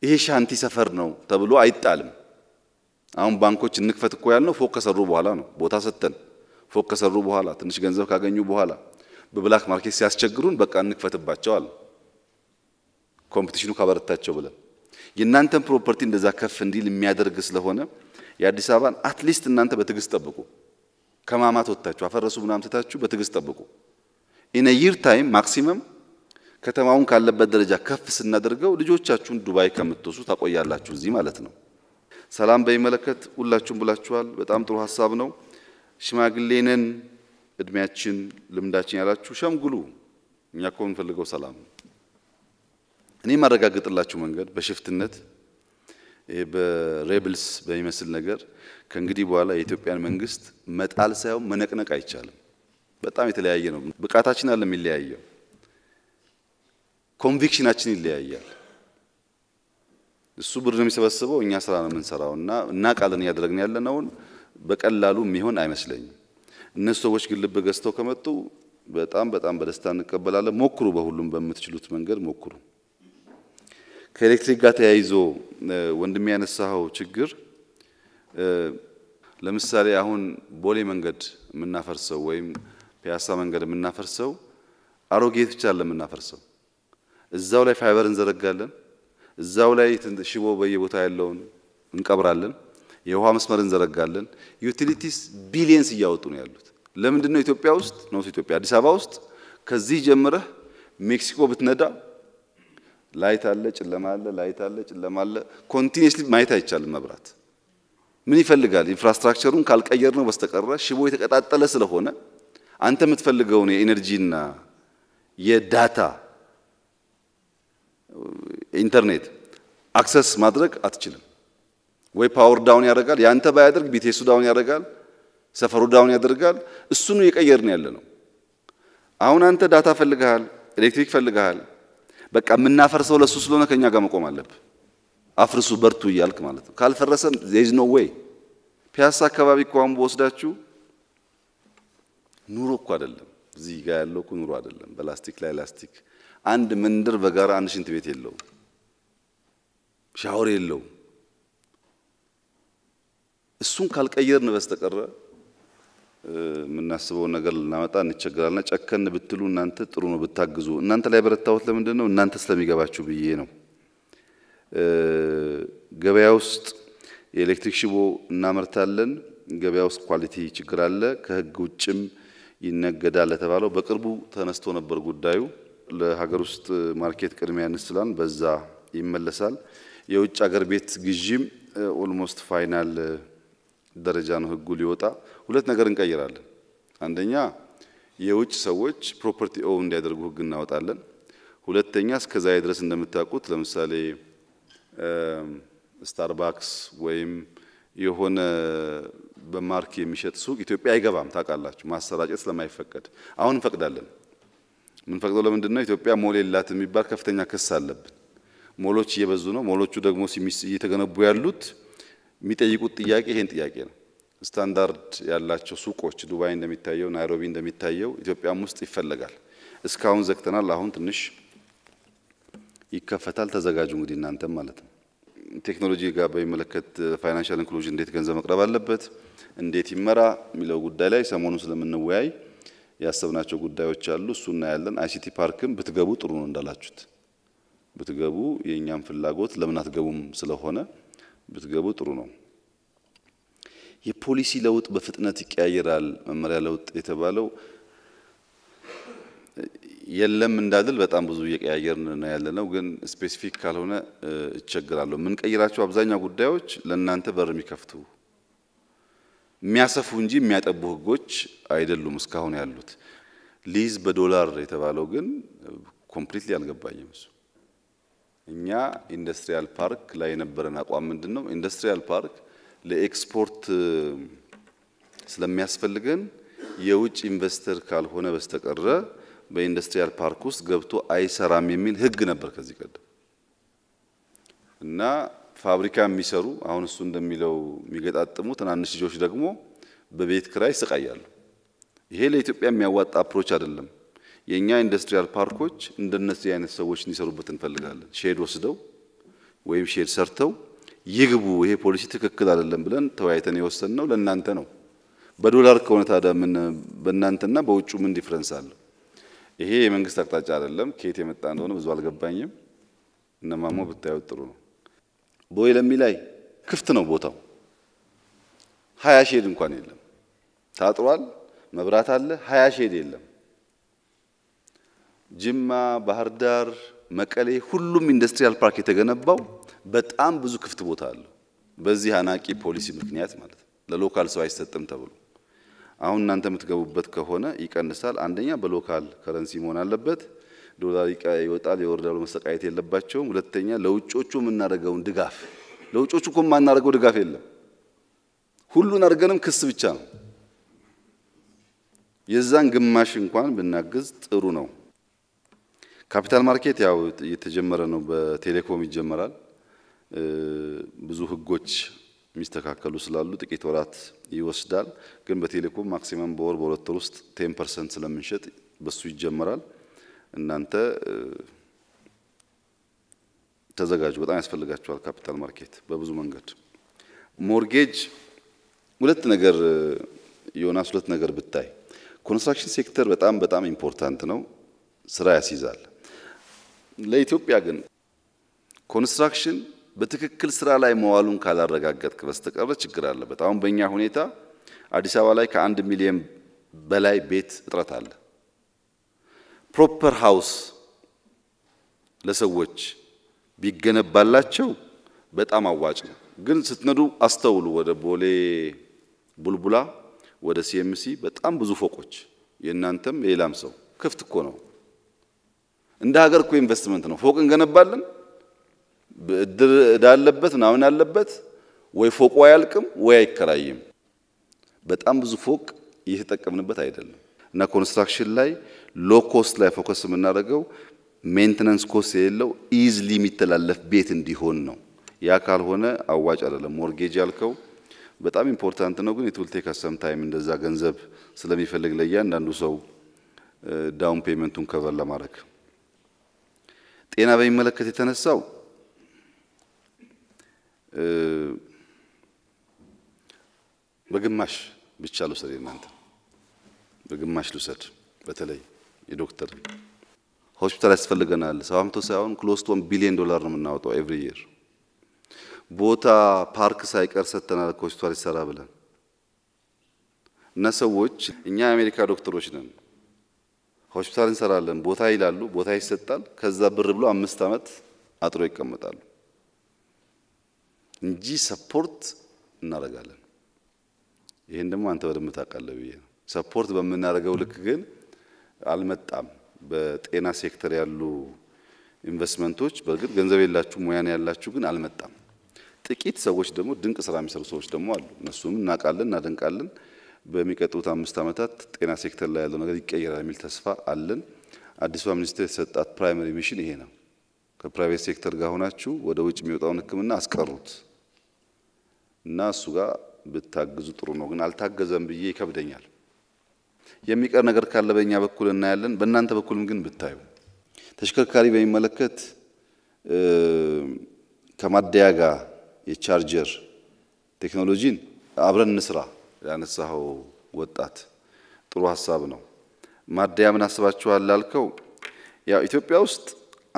ይሄ ሻንቲ ሰፈር ነው ተብሎ አይጣልም። አሁን ባንኮች እንክፈት እኮ ያልነው ፎቅ ከሰሩ በኋላ ነው። ቦታ ሰተን ፎቅ ከሰሩ በኋላ ትንሽ ገንዘብ ካገኙ በኋላ በብላክ ማርኬት ሲያስቸግሩን በቃ እንክፈትባቸው አለ ኮምፒቲሽኑ ካበረታቸው ብለን የእናንተን ፕሮፐርቲ እንደዛ ከፍ እንዲል የሚያደርግ ስለሆነ የአዲስ አበባን አትሊስት እናንተ በትዕግስት ጠብቁ። ከማማት ወጥታችሁ አፈረሱ ምናምን ትታችሁ በትዕግስት ጠብቁ። ኢን ይር ታይም ማክሲመም ከተማውን ካለበት ደረጃ ከፍ ስናደርገው ልጆቻችሁን ዱባይ ከምትወሱ ታቆያላችሁ እዚህ ማለት ነው። ሰላም በሚመለከት ሁላችሁም ብላችኋል። በጣም ጥሩ ሀሳብ ነው። ሽማግሌንን እድሜያችን፣ ልምዳችን ያላችሁ ሸምግሉ። እኛ እኮ የምንፈልገው ሰላም ነው። እኔ የማረጋግጥላችሁ መንገድ በሽፍትነት በሬብልስ በሚመስል ነገር ከእንግዲህ በኋላ የኢትዮጵያን መንግስት መጣል ሳይሆን መነቅነቅ አይቻልም። በጣም የተለያየ ነው። ብቃታችን አለ የሚለያየው፣ ኮንቪክሽናችን ይለያያል። እሱ ብር ነው የሚሰበስበው፣ እኛ ስራ ነው የምንሰራው እና እናውቃለን እያደረግን ያለነውን በቀላሉ የሚሆን አይመስለኝም። እነሱ ሰዎች ግን ልብ ገዝተው ከመጡ በጣም በጣም በደስታ እንቀበላለን። ሞክሩ፣ በሁሉም በምትችሉት መንገድ ሞክሩ። ከኤሌክትሪክ ጋር ተያይዞ ወንድሜ ያነሳኸው ችግር ለምሳሌ አሁን ቦሌ መንገድ የምናፈርሰው ወይም ፒያሳ መንገድ የምናፈርሰው አሮጌት ብቻ አለ የምናፈርሰው፣ እዛው ላይ ፋይበር እንዘረጋለን። እዛው ላይ ሽቦ በየቦታው ያለውን እንቀብራለን። የውሃ መስመር እንዘረጋለን። ዩቲሊቲስ ቢሊየንስ እያወጡ ነው ያሉት። ለምንድን ነው ኢትዮጵያ ውስጥ ነው ኢትዮጵያ አዲስ አበባ ውስጥ ከዚህ ጀምረህ ሜክሲኮ ብትነዳ ላይት አለ፣ ጨለማ አለ፣ ላይት አለ፣ ጨለማ አለ። ኮንቲኒየስሊ ማየት አይቻልም። መብራት ምን ይፈልጋል? ኢንፍራስትራክቸሩን ካልቀየር ነው በስተቀረ ሽቦ የተቀጣጠለ ስለሆነ አንተ የምትፈልገውን የኤነርጂና የዳታ ኢንተርኔት አክሰስ ማድረግ አትችልም። ወይ ፓወር ዳውን ያደርጋል፣ ያንተ ባያደርግ ቢቴሱ ዳውን ያደርጋል፣ ሰፈሩ ዳውን ያደርጋል። እሱኑ እየቀየርን ያለ ነው። አሁን አንተ ዳታ ፈልግሃል፣ ኤሌክትሪክ ፈልግሃል። በቃ የምናፈርሰው ለሱ ስለሆነ ከኛ ጋር መቆም አለብ። አፍርሱ በርቱ እያልክ ማለት ነው። ካልፈረሰም ዜዝ ነው ወይ ፒያሳ አካባቢ እኮ አሁን በወስዳችሁ ኑሮ እኮ አይደለም እዚህ ጋር ያለው እኮ ኑሮ አይደለም። በላስቲክ ላይ ላስቲክ፣ አንድ መንደር በጋራ አንድ ሽንት ቤት የለውም። ሻወር የለው እሱን ካልቀየርን በስተቀረ የምናስበው ነገር ልናመጣ እንቸገራልና ጨከን ብትሉ እናንተ ጥሩ ነው ብታግዙ። እናንተ ላይ በረታሁት ለምንድን ነው? እናንተ ስለሚገባችሁ ብዬ ነው። ገበያ ውስጥ የኤሌክትሪክ ሽቦ እናመርታለን። ገበያ ውስጥ ኳሊቲ ችግር አለ። ከህግ ውጭም ይነገዳል ለተባለው በቅርቡ ተነስቶ ነበር ጉዳዩ። ለሀገር ውስጥ ማርኬት ቅድሚያ እንስላን፣ በዛ ይመለሳል። የውጭ አገር ቤት ግዢም ኦልሞስት ፋይናል ደረጃ ነው ህጉ ሊወጣ። ሁለት ነገር እንቀይራለን። አንደኛ የውጭ ሰዎች ፕሮፐርቲ ኦን እንዲያደርጉ ህግ እናወጣለን። ሁለተኛ እስከዛ ድረስ እንደምታውቁት ለምሳሌ ስታርባክስ ወይም የሆነ በማርክ የሚሸጥ ሱቅ ኢትዮጵያ አይገባም፣ ታውቃላችሁ፣ ማሰራጨት ስለማይፈቀድ። አሁን እንፈቅዳለን። የምንፈቅደው ለምንድን ነው? ኢትዮጵያ ሞል የላት የሚባል ከፍተኛ ክስ አለብን። ሞሎች እየበዙ ነው። ሞሎቹ ደግሞ እየተገነቡ ያሉት የሚጠይቁት ጥያቄ ይሄን ጥያቄ ነው። ስታንዳርድ ያላቸው ሱቆች ዱባይ እንደሚታየው፣ ናይሮቢ እንደሚታየው ኢትዮጵያም ውስጥ ይፈለጋል። እስካሁን ዘግተናል። አሁን ትንሽ ይከፈታል። ተዘጋጁ እንግዲህ እናንተም ማለት ነው። ቴክኖሎጂ ጋር በሚመለከት ፋይናንሻል ኢንክሉዥን እንዴት ገንዘብ መቅረብ አለበት፣ እንዴት ይመራ የሚለው ጉዳይ ላይ ሰሞኑን ስለምንወያይ ያሰብናቸው ጉዳዮች አሉ። እሱ እናያለን። አይሲቲ ፓርክም ብትገቡ ጥሩ ነው እንዳላችሁት ብትገቡ የእኛም ፍላጎት ለምን አትገቡም ስለሆነ ብትገቡ ጥሩ ነው። የፖሊሲ ለውጥ በፍጥነት ይቀያየራል መመሪያ ለውጥ የተባለው የለም እንዳልል በጣም ብዙ እየቀያየርን ነው ነው። ግን ስፔሲፊክ ካልሆነ እቸግራለሁ። የምንቀይራቸው አብዛኛው ጉዳዮች ለእናንተ በር የሚከፍቱ የሚያሰፉ እንጂ የሚያጠቡ ህጎች አይደሉም እስካሁን ያሉት። ሊዝ በዶላር የተባለው ግን ኮምፕሊትሊ አልገባኝም እሱ እኛ ኢንዱስትሪያል ፓርክ ላይ የነበረን አቋም ምንድን ነው? ኢንዱስትሪያል ፓርክ ለኤክስፖርት ስለሚያስፈልገን የውጭ ኢንቨስተር ካልሆነ በስተቀረ በኢንዱስትሪያል ፓርክ ውስጥ ገብቶ አይሰራም የሚል ሕግ ነበር ከዚህ ቀደም እና ፋብሪካ የሚሰሩ አሁን እሱ እንደሚለው የሚገጣጥሙ ትናንሽ ልጆች ደግሞ በቤት ክራይ ይሰቃያሉ። ይሄ ለኢትዮጵያ የሚያዋጣ አፕሮች አይደለም። የእኛ ኢንዱስትሪያል ፓርኮች እንደነዚህ አይነት ሰዎች እንዲሰሩበት እንፈልጋለን። ሼድ ወስደው ወይም ሼድ ሰርተው ይግቡ። ይሄ ፖሊሲ ትክክል አይደለም ብለን ተወያይተን የወሰን ነው። ለእናንተ ነው። በዶላር ከሆነ ታዲያ ምን በእናንተና በውጩ ምን ዲፍረንስ አለው? ይሄ የመንግስት አቅጣጫ አይደለም። ከየት የመጣ እንደሆነ ብዙ አልገባኝም። እነማሞ ብታዩት ጥሩ ነው። ቦይ ለሚ ላይ ክፍት ነው ቦታው። ሀያ ሼድ እንኳን የለም። ታጥሯል። መብራት አለ። ሀያ ሼድ የለም። ጅማ፣ ባህር ዳር፣ መቀሌ ሁሉም ኢንዱስትሪያል ፓርክ የተገነባው በጣም ብዙ ክፍት ቦታ አለው። በዚህ አናቂ ፖሊሲ ምክንያት ማለት ነው። ለሎካል ሰው አይሰጥም ተብሎ አሁን እናንተ የምትገቡበት ከሆነ ይቀንሳል። አንደኛ በሎካል ከረንሲ መሆን አለበት። ዶላር ይወጣል፣ የወርዳሉ መሰቃየት የለባቸውም። ሁለተኛ ለውጮቹ የምናደርገውን ድጋፍ ለውጮቹ እኮ የማናደርገው ድጋፍ የለም። ሁሉን አድርገንም ክስ ብቻ ነው። የዛን ግማሽ እንኳን ብናግዝ ጥሩ ነው። ካፒታል ማርኬት ያው የተጀመረ ነው። በቴሌኮም ይጀመራል። ብዙ ህጎች የሚስተካከሉ ስላሉ ጥቂት ወራት ይወስዳል። ግን በቴሌኮም ማክሲመም በወር በሁለት ወር ውስጥ ቴን ፐርሰንት ስለምንሸጥ በሱ ይጀመራል። እናንተ ተዘጋጁ። በጣም ያስፈልጋችኋል ካፒታል ማርኬት በብዙ መንገድ። ሞርጌጅ ሁለት ነገር ዮናስ፣ ሁለት ነገር ብታይ ኮንስትራክሽን ሴክተር በጣም በጣም ኢምፖርታንት ነው። ስራ ያስይዛል። ለኢትዮጵያ ግን ኮንስትራክሽን በትክክል ስራ ላይ መዋሉን ካላረጋገጥክ በስተቀር ችግር አለበት። አሁን በእኛ ሁኔታ አዲስ አበባ ላይ ከአንድ ሚሊዮን በላይ ቤት እጥረት አለ። ፕሮፐር ሃውስ ለሰዎች ቢገነባላቸው በጣም አዋጭ ነው። ግን ስትነዱ አስተውሉ። ወደ ቦሌ ቡልቡላ፣ ወደ ሲኤምሲ በጣም ብዙ ፎቆች የእናንተም የሌላም ሰው ክፍት እኮ ነው። እንደ ሀገር እኮ ኢንቨስትመንት ነው። ፎቅ እንገነባለን፣ ብድር እዳ አለበት ምናምን አለበት ወይ ፎቁ አያልቅም ወይ አይከራይም። በጣም ብዙ ፎቅ እየተጠቀምንበት አይደለም። እና ኮንስትራክሽን ላይ ሎ ኮስት ላይ ፎከስ የምናደርገው ሜንቴናንስ ኮስት የሌለው ኢዝሊ የሚተላለፍ ቤት እንዲሆን ነው። ያ ካልሆነ አዋጭ አይደለም። ሞርጌጅ ያልከው በጣም ኢምፖርታንት ነው፣ ግን ኢትዊል ቴክ ሰም ታይም እንደዛ ገንዘብ ስለሚፈልግ ለእያንዳንዱ ሰው ዳውን ፔመንቱን ከቨር ለማድረግ ጤና በሚመለከት የተነሳው በግማሽ ብቻ ልውሰድ እናንተ በግማሽ ልውሰድ። በተለይ የዶክተር ሆስፒታል ያስፈልገናል። ሰባ መቶ ሳይሆን ክሎስ ዋን ቢሊዮን ዶላር ነው የምናወጣው ኤቭሪ ይር። ቦታ ፓርክ ሳይቀር ሰጥተናል ከሆስፒታል ይሰራ ብለን እና ሰዎች እኛ የአሜሪካ ዶክተሮች ነን ሆስፒታል እንሰራለን ቦታ ይላሉ፣ ቦታ ይሰጣል። ከዛ ብር ብሎ አምስት ዓመት አጥሮ ይቀመጣሉ እንጂ ሰፖርት እናደርጋለን። ይህን ደግሞ አንተ በደንብ ታውቃለህ ብዬ ነው። ሰፖርት በምናደርገው ልክ ግን አልመጣም። በጤና ሴክተር ያሉ ኢንቨስትመንቶች በእርግጥ ገንዘብ የላችሁ ሙያን ያላችሁ ግን አልመጣም። ጥቂት ሰዎች ደግሞ ድንቅ ስራ የሚሰሩ ሰዎች ደግሞ አሉ። እነሱም እናውቃለን፣ እናደንቃለን። በሚቀጥሉት አምስት ዓመታት ጤና ሴክተር ላይ ያለው ነገር ይቀየራል የሚል ተስፋ አለን። አዲሷ ሚኒስትር የተሰጣት ፕራይመሪ ሚሽን ይሄ ነው። ከፕራይቬት ሴክተር ጋር ሆናችሁ ወደ ውጭ የሚወጣውን ሕክምና አስቀሩት እና እሱ ጋር ብታግዙ ጥሩ ነው። ግን አልታገዘም ብዬ ይከብደኛል። የሚቀር ነገር ካለ በእኛ በኩል እናያለን። በእናንተ በኩልም ግን ብታዩ ተሽከርካሪ በሚመለከት ከማደያ ጋር የቻርጀር ቴክኖሎጂን አብረን እንስራ። ያነሳኸው ወጣት ጥሩ ሀሳብ ነው። ማደያ ምን አስባችኋል ላልከው፣ ያው ኢትዮጵያ ውስጥ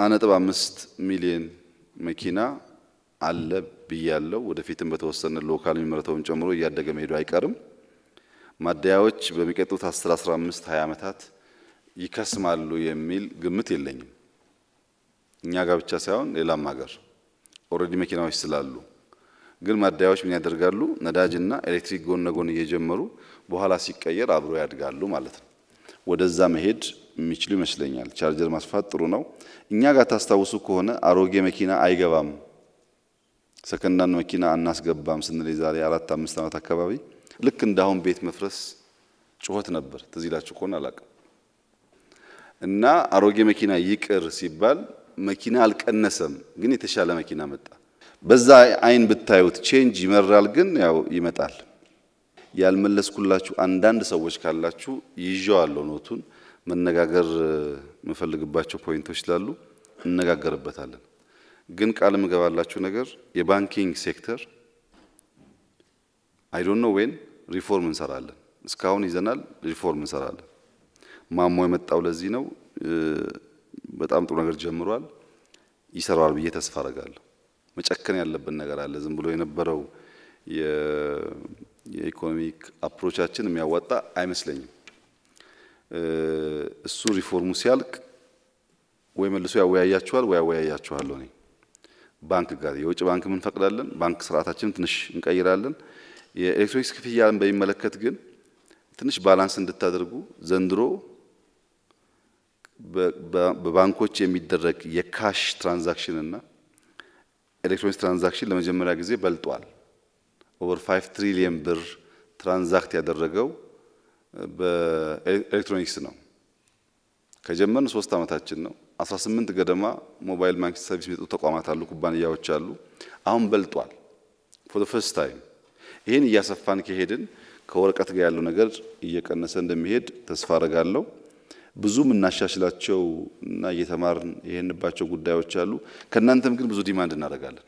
አነጥብ አምስት ሚሊዮን መኪና አለ ብያለው። ወደፊትም በተወሰነ ሎካል የሚመረተውን ጨምሮ እያደገ መሄዱ አይቀርም። ማደያዎች በሚቀጥሉት 10፣ 15፣ 20 ዓመታት ይከስማሉ የሚል ግምት የለኝም። እኛ ጋር ብቻ ሳይሆን ሌላም ሀገር ኦልሬዲ መኪናዎች ስላሉ ግን ማደያዎች ምን ያደርጋሉ? ነዳጅና ኤሌክትሪክ ጎን ለጎን እየጀመሩ በኋላ ሲቀየር አብሮ ያድጋሉ ማለት ነው። ወደዛ መሄድ የሚችሉ ይመስለኛል። ቻርጀር ማስፋት ጥሩ ነው። እኛ ጋር ታስታውሱ ከሆነ አሮጌ መኪና አይገባም፣ ሰከንዳንድ መኪና አናስገባም ስንል የዛሬ አራት አምስት ዓመት አካባቢ ልክ እንዳሁን ቤት መፍረስ ጩኸት ነበር። ትዝ ይላችሁ ከሆነ አላቅም እና አሮጌ መኪና ይቅር ሲባል መኪና አልቀነሰም፣ ግን የተሻለ መኪና መጣ። በዛ አይን ብታዩት ቼንጅ ይመራል፣ ግን ያው ይመጣል። ያልመለስኩላችሁ አንዳንድ ሰዎች ካላችሁ ይዤዋለሁ፣ ኖቱን መነጋገር የምፈልግባቸው ፖይንቶች ስላሉ እነጋገርበታለን። ግን ቃል ምገባላችሁ ነገር የባንኪንግ ሴክተር አይ ዶንት ኖ ዌን ሪፎርም እንሰራለን። እስካሁን ይዘናል፣ ሪፎርም እንሰራለን። ማሞ የመጣው ለዚህ ነው። በጣም ጥሩ ነገር ጀምሯል። ይሰራዋል ብዬ ተስፋ አረጋለሁ። መጨከን ያለብን ነገር አለ። ዝም ብሎ የነበረው የኢኮኖሚክ አፕሮቻችን የሚያዋጣ አይመስለኝም። እሱ ሪፎርሙ ሲያልቅ ወይ መልሶ ያወያያችኋል ወይ አወያያችኋለሁ። እኔ ባንክ ጋር የውጭ ባንክ እንፈቅዳለን፣ ባንክ ስርዓታችን ትንሽ እንቀይራለን። የኤሌክትሮኒክስ ክፍያን በሚመለከት ግን ትንሽ ባላንስ እንድታደርጉ ዘንድሮ በባንኮች የሚደረግ የካሽ ትራንዛክሽንና ኤሌክትሮኒክስ ትራንዛክሽን ለመጀመሪያ ጊዜ በልጧል። ኦቨር 5 ትሪሊየን ብር ትራንዛክት ያደረገው በኤሌክትሮኒክስ ነው። ከጀመርን ሶስት ዓመታችን ነው። 18 ገደማ ሞባይል ማንክ ሰርቪስ የሚሰጡ ተቋማት አሉ፣ ኩባንያዎች አሉ። አሁን በልጧል። ፎር ዘ ፈርስት ታይም ይህን እያሰፋን ከሄድን ከወረቀት ጋር ያለው ነገር እየቀነሰ እንደሚሄድ ተስፋ አረጋለሁ። ብዙ የምናሻሽላቸው እና እየተማርን የሄንባቸው ጉዳዮች አሉ። ከእናንተም ግን ብዙ ዲማንድ እናደርጋለን።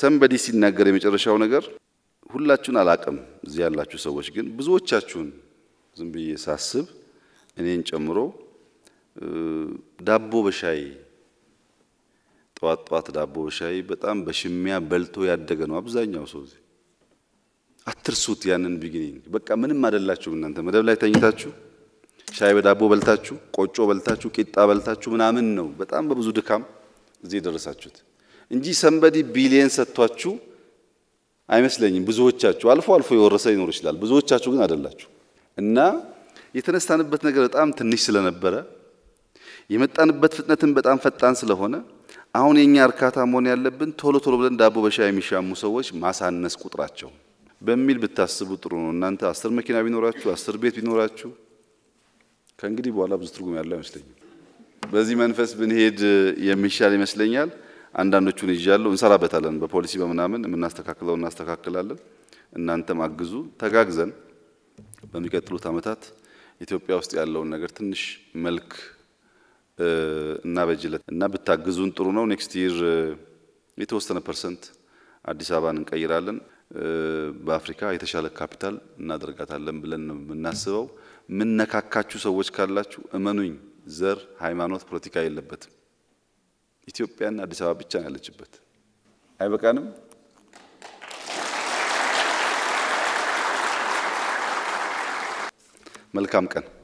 ሰንበዲ ሲናገር የመጨረሻው ነገር ሁላችሁን አላቅም፣ እዚህ ያላችሁ ሰዎች ግን ብዙዎቻችሁን ዝም ብዬ ሳስብ እኔን ጨምሮ ዳቦ በሻይ ጠዋት ጠዋት ዳቦ በሻይ በጣም በሽሚያ በልቶ ያደገ ነው አብዛኛው ሰው እዚህ። አትርሱት ያንን ቢግኒንግ። በቃ ምንም አይደላችሁም እናንተ መደብ ላይ ተኝታችሁ ሻይ በዳቦ በልታችሁ፣ ቆጮ በልታችሁ፣ ቂጣ በልታችሁ ምናምን ነው በጣም በብዙ ድካም እዚህ የደረሳችሁት እንጂ ሰንበዲ ቢሊየን ሰጥቷችሁ አይመስለኝም። ብዙዎቻችሁ አልፎ አልፎ የወረሰ ይኖር ይችላል። ብዙዎቻችሁ ግን አይደላችሁ እና የተነሳንበት ነገር በጣም ትንሽ ስለነበረ የመጣንበት ፍጥነትን በጣም ፈጣን ስለሆነ አሁን የኛ እርካታ መሆን ያለብን ቶሎ ቶሎ ብለን ዳቦ በሻይ የሚሻሙ ሰዎች ማሳነስ ቁጥራቸው በሚል ብታስቡ ጥሩ ነው። እናንተ አስር መኪና ቢኖራችሁ፣ አስር ቤት ቢኖራችሁ ከእንግዲህ በኋላ ብዙ ትርጉም ያለው አይመስለኝም። በዚህ መንፈስ ብንሄድ የሚሻል ይመስለኛል። አንዳንዶቹን ይዣለሁ። እንሰራበታለን። በፖሊሲ በምናምን የምናስተካክለው እናስተካክላለን። እናንተም አግዙ። ተጋግዘን በሚቀጥሉት ዓመታት ኢትዮጵያ ውስጥ ያለውን ነገር ትንሽ መልክ እናበጅለት እና ብታግዙን ጥሩ ነው። ኔክስት ይር የተወሰነ ፐርሰንት አዲስ አበባን እንቀይራለን። በአፍሪካ የተሻለ ካፒታል እናደርጋታለን ብለን ነው የምናስበው። የምነካካችሁ ሰዎች ካላችሁ እመኑኝ፣ ዘር፣ ሃይማኖት፣ ፖለቲካ የለበትም። ኢትዮጵያና አዲስ አበባ ብቻ ነው ያለችበት። አይበቃንም? መልካም ቀን